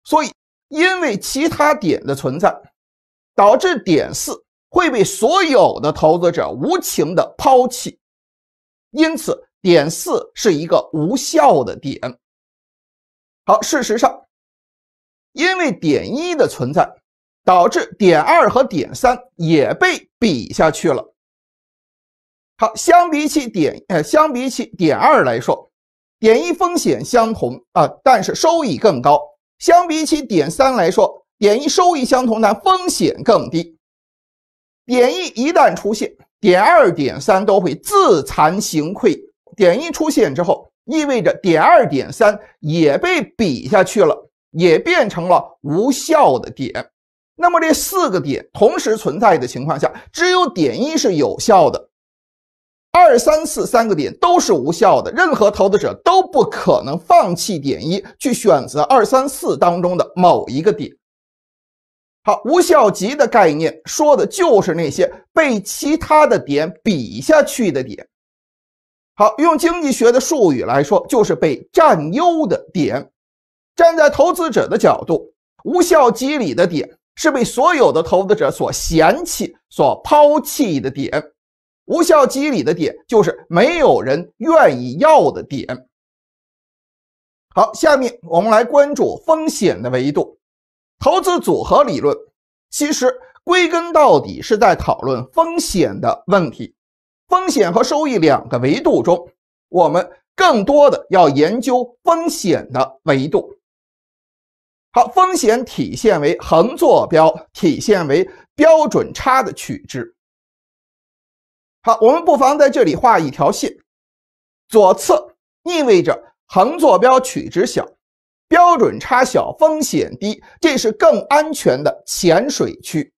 S1: 所以，因为其他点的存在，导致点四会被所有的投资者无情的抛弃。因此，点四是一个无效的点。好，事实上，因为点一的存在，导致点二和点三也被比下去了。好，相比起点，呃，相比起点二来说，点一风险相同啊，但是收益更高。相比起点三来说，点一收益相同，但风险更低。点一一旦出现。点二、点三都会自惭形秽。点一出现之后，意味着点二、点三也被比下去了，也变成了无效的点。那么这四个点同时存在的情况下，只有点一是有效的，二、三、四三个点都是无效的。任何投资者都不可能放弃点一，去选择二、三、四当中的某一个点。好，无效集的概念说的就是那些被其他的点比下去的点。好，用经济学的术语来说，就是被占优的点。站在投资者的角度，无效集里的点是被所有的投资者所嫌弃、所抛弃的点。无效集里的点就是没有人愿意要的点。好，下面我们来关注风险的维度。投资组合理论其实归根到底是在讨论风险的问题，风险和收益两个维度中，我们更多的要研究风险的维度。好，风险体现为横坐标，体现为标准差的取值。好，我们不妨在这里画一条线，左侧意味着横坐标取值小。标准差小，风险低，这是更安全的浅水区。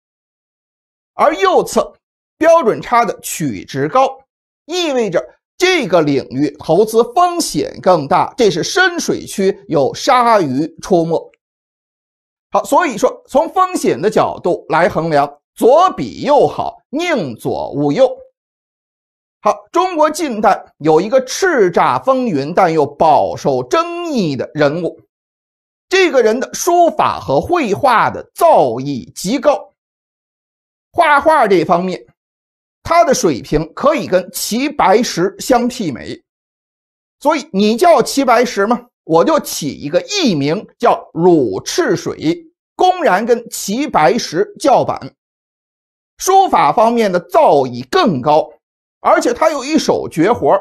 S1: 而右侧标准差的取值高，意味着这个领域投资风险更大，这是深水区，有鲨鱼出没。好，所以说从风险的角度来衡量，左比右好，宁左勿右。好，中国近代有一个叱咤风云但又饱受争议的人物。这个人的书法和绘画的造诣极高，画画这方面，他的水平可以跟齐白石相媲美。所以你叫齐白石吗？我就起一个艺名叫鲁赤水，公然跟齐白石叫板。书法方面的造诣更高，而且他有一手绝活，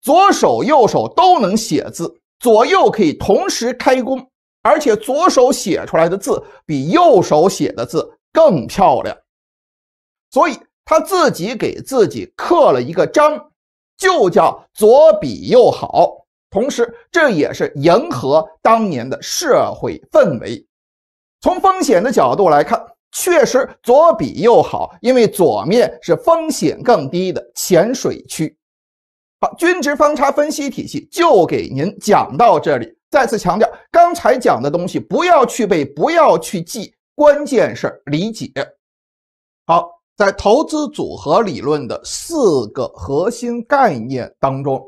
S1: 左手右手都能写字，左右可以同时开工。而且左手写出来的字比右手写的字更漂亮，所以他自己给自己刻了一个章，就叫“左比右好”。同时，这也是迎合当年的社会氛围。从风险的角度来看，确实左比右好，因为左面是风险更低的浅水区。好，均值方差分析体系就给您讲到这里。再次强调，刚才讲的东西不要去背，不要去记，关键是理解。好，在投资组合理论的四个核心概念当中，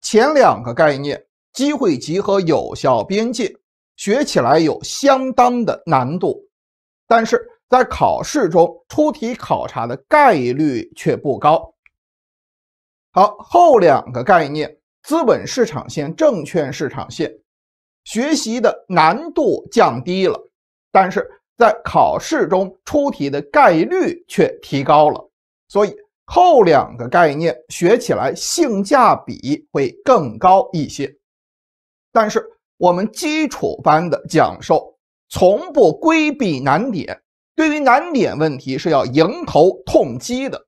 S1: 前两个概念机会集合、有效边界，学起来有相当的难度，但是在考试中出题考察的概率却不高。好，后两个概念资本市场线、证券市场线。学习的难度降低了，但是在考试中出题的概率却提高了，所以后两个概念学起来性价比会更高一些。但是我们基础班的讲授从不规避难点，对于难点问题是要迎头痛击的，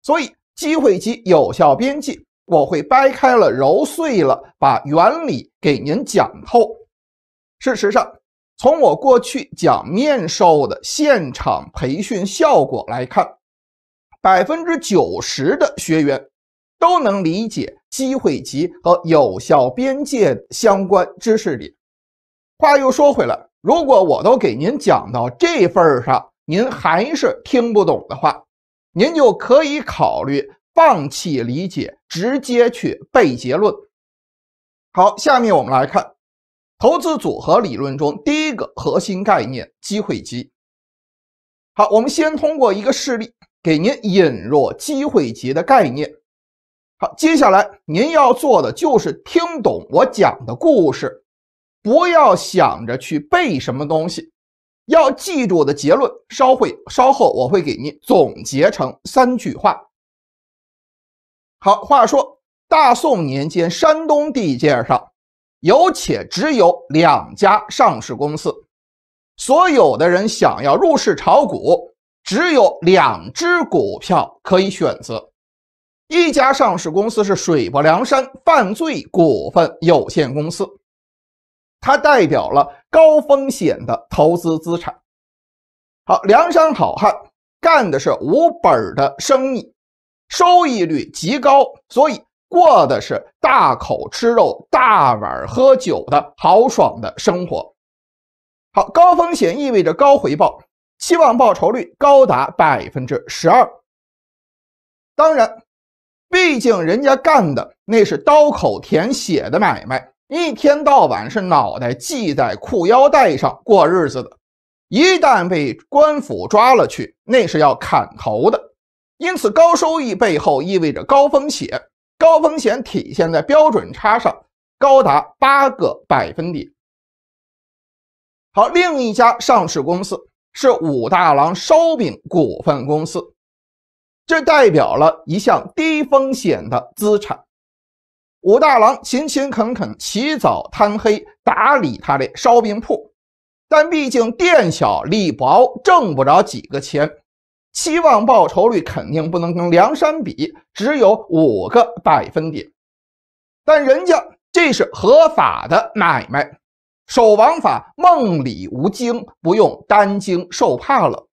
S1: 所以机会及有效边际。我会掰开了揉碎了，把原理给您讲透。事实上，从我过去讲面授的现场培训效果来看，百分之九十的学员都能理解机会级和有效边界相关知识点。话又说回来，如果我都给您讲到这份儿上，您还是听不懂的话，您就可以考虑。放弃理解，直接去背结论。好，下面我们来看投资组合理论中第一个核心概念——机会集。好，我们先通过一个事例给您引入机会集的概念。好，接下来您要做的就是听懂我讲的故事，不要想着去背什么东西，要记住的结论。稍会稍后我会给您总结成三句话。好，话说大宋年间，山东地界上，有且只有两家上市公司。所有的人想要入市炒股，只有两只股票可以选择。一家上市公司是“水泊梁山犯罪股份有限公司”，它代表了高风险的投资资产。好，梁山好汉干的是无本的生意。收益率极高，所以过的是大口吃肉、大碗喝酒的豪爽的生活。好，高风险意味着高回报，期望报酬率高达百分之十二。当然，毕竟人家干的那是刀口舔血的买卖，一天到晚是脑袋系在裤腰带上过日子的，一旦被官府抓了去，那是要砍头的。因此，高收益背后意味着高风险，高风险体现在标准差上，高达八个百分点。好，另一家上市公司是武大郎烧饼股份公司，这代表了一项低风险的资产。武大郎勤勤恳恳，起早贪黑打理他的烧饼铺，但毕竟店小力薄，挣不着几个钱。期望报酬率肯定不能跟梁山比，只有五个百分点。但人家这是合法的买卖，守王法，梦里无惊，不用担惊受怕了，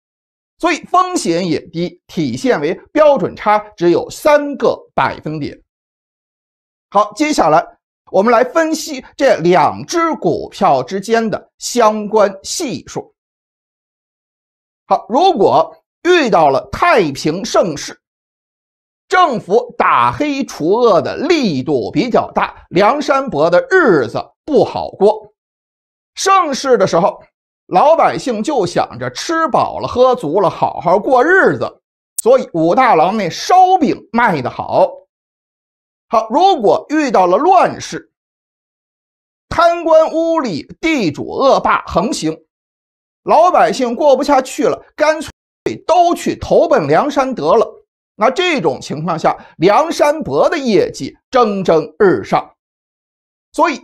S1: 所以风险也低，体现为标准差只有三个百分点。好，接下来我们来分析这两只股票之间的相关系数。好，如果遇到了太平盛世，政府打黑除恶的力度比较大，梁山伯的日子不好过。盛世的时候，老百姓就想着吃饱了喝足了，好好过日子，所以武大郎那烧饼卖得好。好，如果遇到了乱世，贪官污吏、地主恶霸横行，老百姓过不下去了，干脆。都去投奔梁山得了，那这种情况下，梁山伯的业绩蒸蒸日上，所以，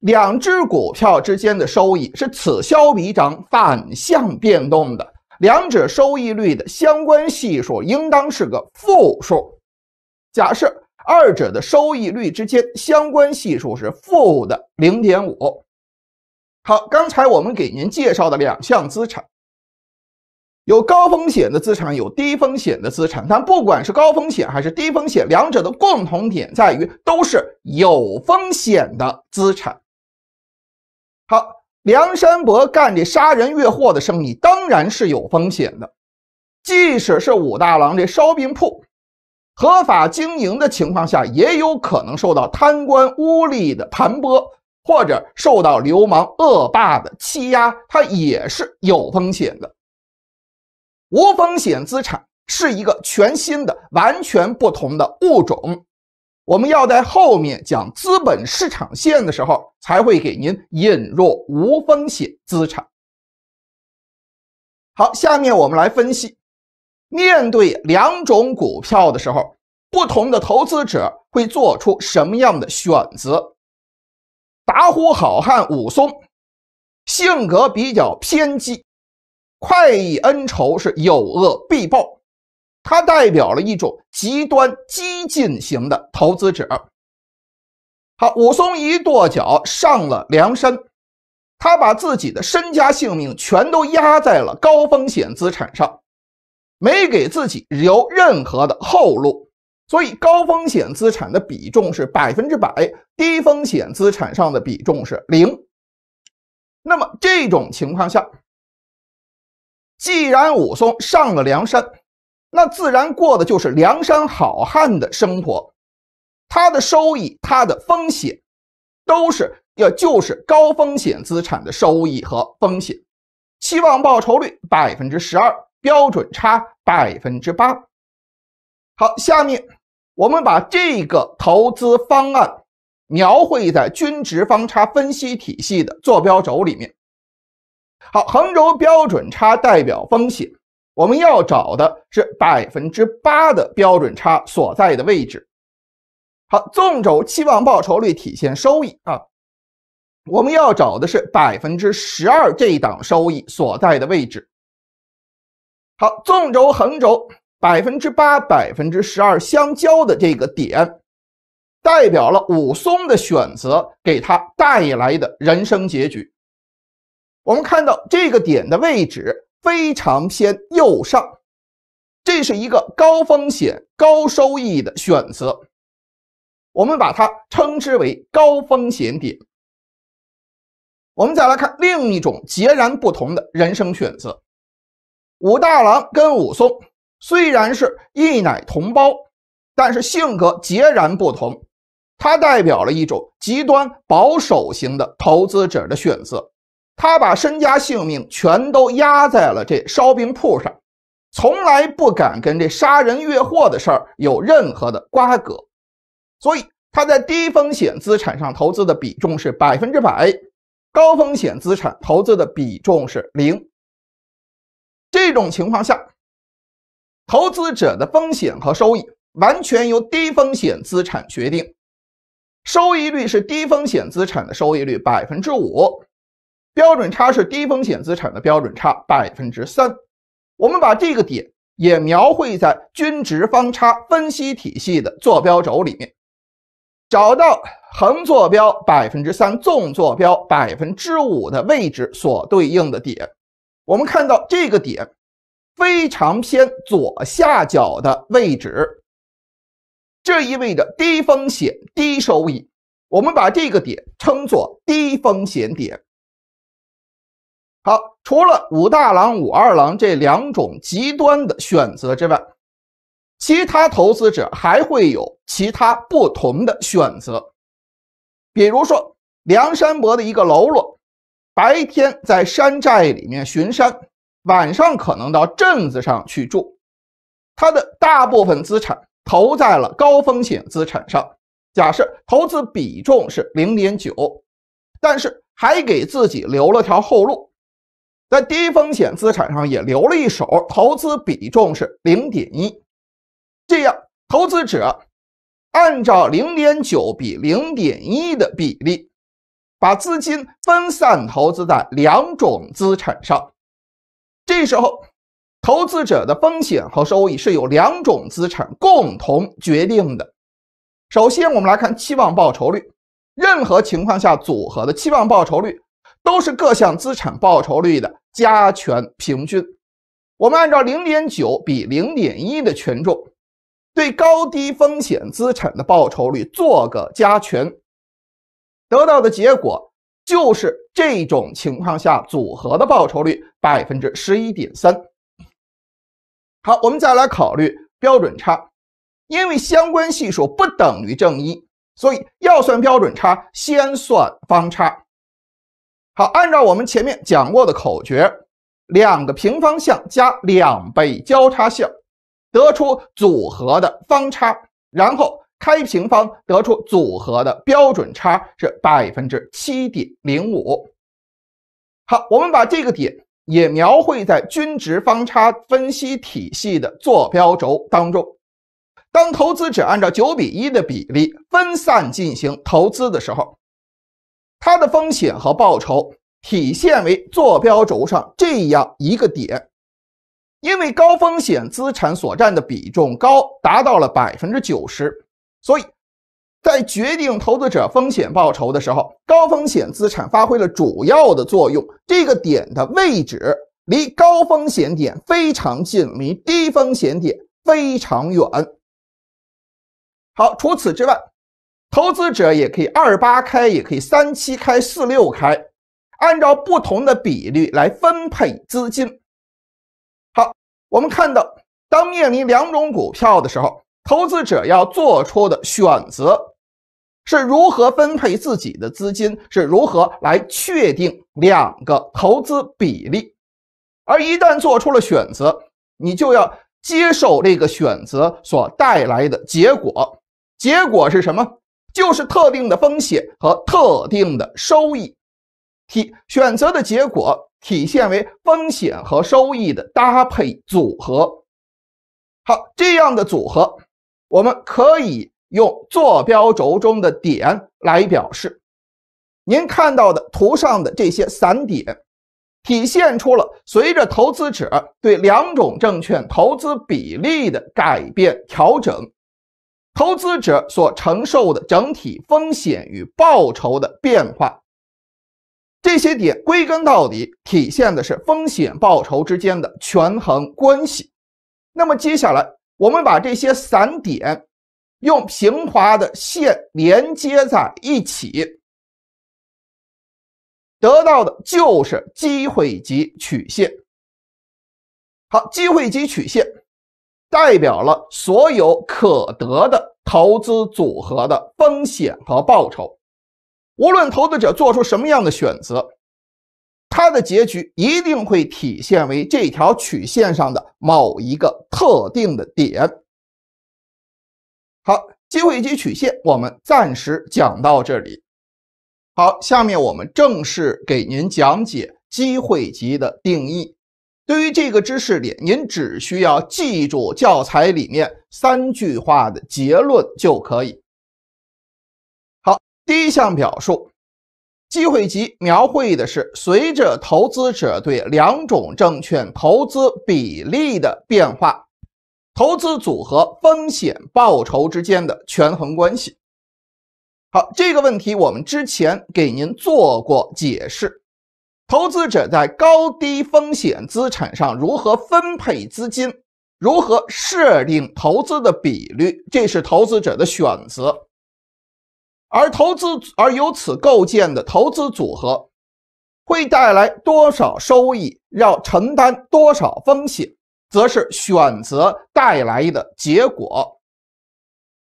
S1: 两只股票之间的收益是此消彼长、反向变动的，两者收益率的相关系数应当是个负数。假设二者的收益率之间相关系数是负的零点五。好，刚才我们给您介绍的两项资产。有高风险的资产，有低风险的资产。但不管是高风险还是低风险，两者的共同点在于都是有风险的资产。好，梁山伯干这杀人越货的生意当然是有风险的。即使是武大郎这烧饼铺，合法经营的情况下，也有可能受到贪官污吏的盘剥，或者受到流氓恶霸的欺压，他也是有风险的。无风险资产是一个全新的、完全不同的物种，我们要在后面讲资本市场线的时候才会给您引入无风险资产。好，下面我们来分析，面对两种股票的时候，不同的投资者会做出什么样的选择？打虎好汉武松，性格比较偏激。快意恩仇是有恶必报，它代表了一种极端激进型的投资者。好，武松一跺脚上了梁山，他把自己的身家性命全都压在了高风险资产上，没给自己留任何的后路，所以高风险资产的比重是百分之百，低风险资产上的比重是零。那么这种情况下。既然武松上了梁山，那自然过的就是梁山好汉的生活。他的收益、他的风险，都是要就是高风险资产的收益和风险，期望报酬率百分之十二，标准差百分之八。好，下面我们把这个投资方案描绘在均值方差分析体系的坐标轴里面。好，横轴标准差代表风险，我们要找的是百分之八的标准差所在的位置。好，纵轴期望报酬率体现收益啊，我们要找的是百分之十二这一档收益所在的位置。好，纵轴、横轴百分之八、百分之十二相交的这个点，代表了武松的选择给他带来的人生结局。我们看到这个点的位置非常偏右上，这是一个高风险高收益的选择，我们把它称之为高风险点。我们再来看另一种截然不同的人生选择，武大郎跟武松虽然是一奶同胞，但是性格截然不同，它代表了一种极端保守型的投资者的选择。他把身家性命全都压在了这烧饼铺上，从来不敢跟这杀人越货的事儿有任何的瓜葛，所以他在低风险资产上投资的比重是百分之百，高风险资产投资的比重是零。这种情况下，投资者的风险和收益完全由低风险资产决定，收益率是低风险资产的收益率百分之五。标准差是低风险资产的标准差，百分之三。我们把这个点也描绘在均值方差分析体系的坐标轴里面，找到横坐标百分之三、纵坐标百分之五的位置所对应的点。我们看到这个点非常偏左下角的位置，这意味着低风险低收益。我们把这个点称作低风险点。好，除了武大郎、武二郎这两种极端的选择之外，其他投资者还会有其他不同的选择。比如说，梁山伯的一个喽啰，白天在山寨里面巡山，晚上可能到镇子上去住。他的大部分资产投在了高风险资产上，假设投资比重是零点九，但是还给自己留了条后路。在低风险资产上也留了一手，投资比重是零点一，这样投资者按照零点九比零点一的比例，把资金分散投资在两种资产上。这时候，投资者的风险和收益是由两种资产共同决定的。首先，我们来看期望报酬率，任何情况下组合的期望报酬率。都是各项资产报酬率的加权平均。我们按照零点九比零点一的权重，对高低风险资产的报酬率做个加权，得到的结果就是这种情况下组合的报酬率百分之十一点三。好，我们再来考虑标准差，因为相关系数不等于正一，所以要算标准差，先算方差。好，按照我们前面讲过的口诀，两个平方项加两倍交叉项，得出组合的方差，然后开平方得出组合的标准差是百分之七点零五。好，我们把这个点也描绘在均值方差分析体系的坐标轴当中。当投资者按照九比一的比例分散进行投资的时候。它的风险和报酬体现为坐标轴上这样一个点，因为高风险资产所占的比重高达到了百分之九十，所以在决定投资者风险报酬的时候，高风险资产发挥了主要的作用。这个点的位置离高风险点非常近，离低风险点非常远。好，除此之外。投资者也可以二八开，也可以三七开、四六开，按照不同的比率来分配资金。好，我们看到，当面临两种股票的时候，投资者要做出的选择是如何分配自己的资金，是如何来确定两个投资比例。而一旦做出了选择，你就要接受这个选择所带来的结果。结果是什么？就是特定的风险和特定的收益，体选择的结果体现为风险和收益的搭配组合。好，这样的组合我们可以用坐标轴中的点来表示。您看到的图上的这些散点，体现出了随着投资者对两种证券投资比例的改变调整。投资者所承受的整体风险与报酬的变化，这些点归根到底体现的是风险报酬之间的权衡关系。那么接下来，我们把这些散点用平滑的线连接在一起，得到的就是机会及曲线。好，机会及曲线。代表了所有可得的投资组合的风险和报酬，无论投资者做出什么样的选择，它的结局一定会体现为这条曲线上的某一个特定的点。好，机会及曲线我们暂时讲到这里。好，下面我们正式给您讲解机会级的定义。对于这个知识点，您只需要记住教材里面三句话的结论就可以。好，第一项表述，机会集描绘的是随着投资者对两种证券投资比例的变化，投资组合风险报酬之间的权衡关系。好，这个问题我们之前给您做过解释。投资者在高低风险资产上如何分配资金，如何设定投资的比率，这是投资者的选择。而投资而由此构建的投资组合，会带来多少收益，要承担多少风险，则是选择带来的结果。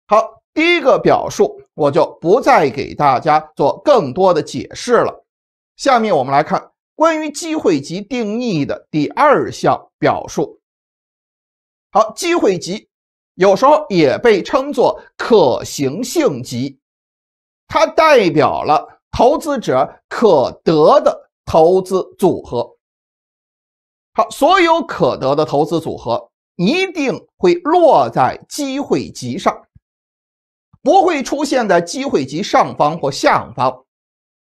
S1: 好，第一个表述我就不再给大家做更多的解释了。下面我们来看关于机会级定义的第二项表述。好，机会级有时候也被称作可行性级，它代表了投资者可得的投资组合。好，所有可得的投资组合一定会落在机会级上，不会出现在机会级上方或下方。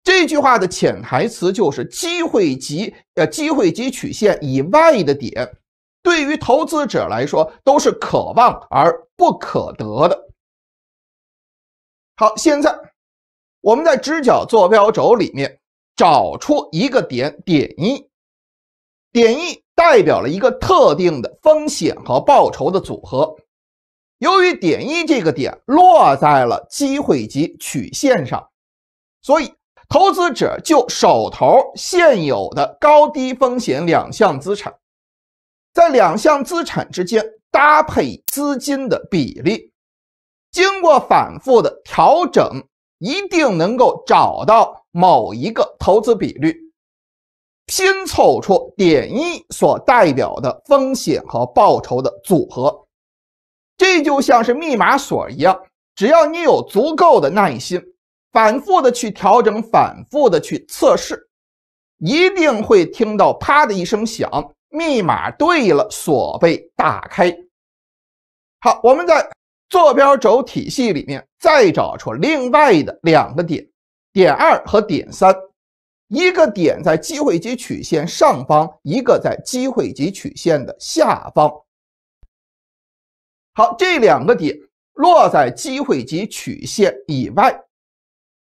S1: 这句话的潜台词就是：机会集呃，机会集曲线以外的点，对于投资者来说都是可望而不可得的。好，现在我们在直角坐标轴里面找出一个点，点一，点一代表了一个特定的风险和报酬的组合。由于点一这个点落在了机会集曲线上，所以。投资者就手头现有的高低风险两项资产，在两项资产之间搭配资金的比例，经过反复的调整，一定能够找到某一个投资比率，拼凑出点一所代表的风险和报酬的组合。这就像是密码锁一样，只要你有足够的耐心。反复的去调整，反复的去测试，一定会听到啪的一声响，密码对了，锁被打开。好，我们在坐标轴体系里面再找出另外的两个点，点二和点三，一个点在机会级曲线上方，一个在机会级曲线的下方。好，这两个点落在机会级曲线以外。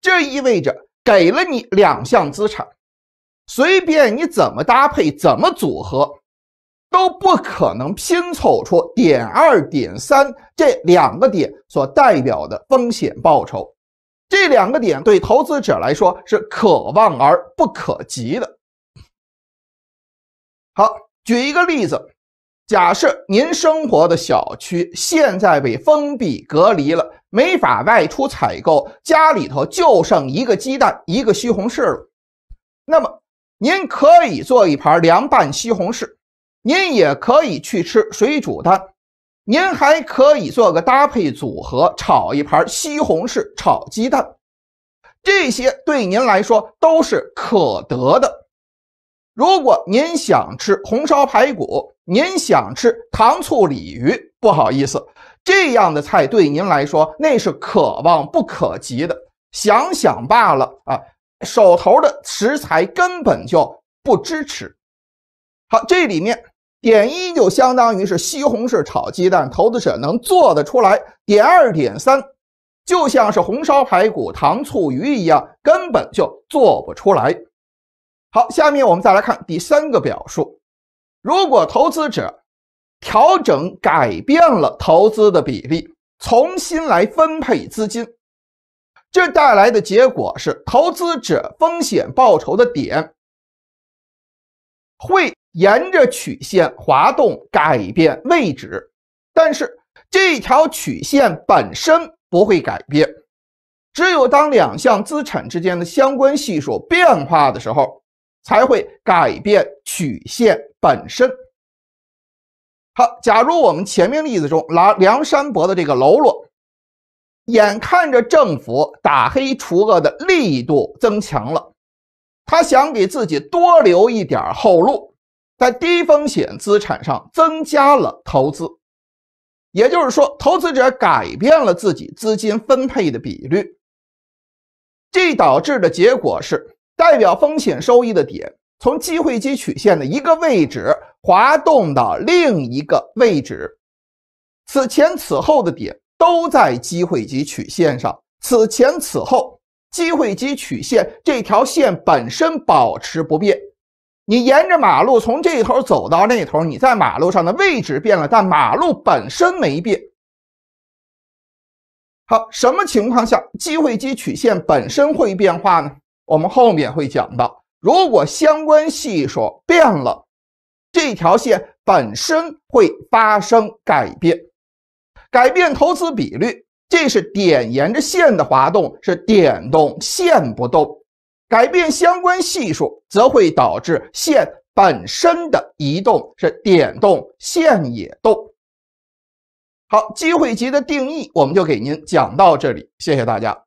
S1: 这意味着给了你两项资产，随便你怎么搭配、怎么组合，都不可能拼凑出点二、点三这两个点所代表的风险报酬。这两个点对投资者来说是可望而不可及的。好，举一个例子，假设您生活的小区现在被封闭隔离了。没法外出采购，家里头就剩一个鸡蛋、一个西红柿了。那么，您可以做一盘凉拌西红柿，您也可以去吃水煮蛋，您还可以做个搭配组合，炒一盘西红柿炒鸡蛋。这些对您来说都是可得的。如果您想吃红烧排骨，您想吃糖醋鲤鱼？不好意思，这样的菜对您来说那是可望不可及的，想想罢了啊！手头的食材根本就不支持。好，这里面点一就相当于是西红柿炒鸡蛋，投资者能做得出来；点二、点三，就像是红烧排骨、糖醋鱼一样，根本就做不出来。好，下面我们再来看第三个表述。如果投资者调整、改变了投资的比例，重新来分配资金，这带来的结果是投资者风险报酬的点会沿着曲线滑动，改变位置。但是这条曲线本身不会改变，只有当两项资产之间的相关系数变化的时候，才会改变曲线。本身好，假如我们前面例子中拿梁山伯的这个喽啰，眼看着政府打黑除恶的力度增强了，他想给自己多留一点后路，在低风险资产上增加了投资，也就是说，投资者改变了自己资金分配的比率，这导致的结果是代表风险收益的点。从机会机曲线的一个位置滑动到另一个位置，此前此后的点都在机会级曲线上。此前此后，机会级曲线这条线本身保持不变。你沿着马路从这头走到那头，你在马路上的位置变了，但马路本身没变。好，什么情况下机会机曲线本身会变化呢？我们后面会讲到。如果相关系数变了，这条线本身会发生改变，改变投资比率，这是点沿着线的滑动，是点动线不动；改变相关系数，则会导致线本身的移动，是点动线也动。好，机会集的定义我们就给您讲到这里，谢谢大家。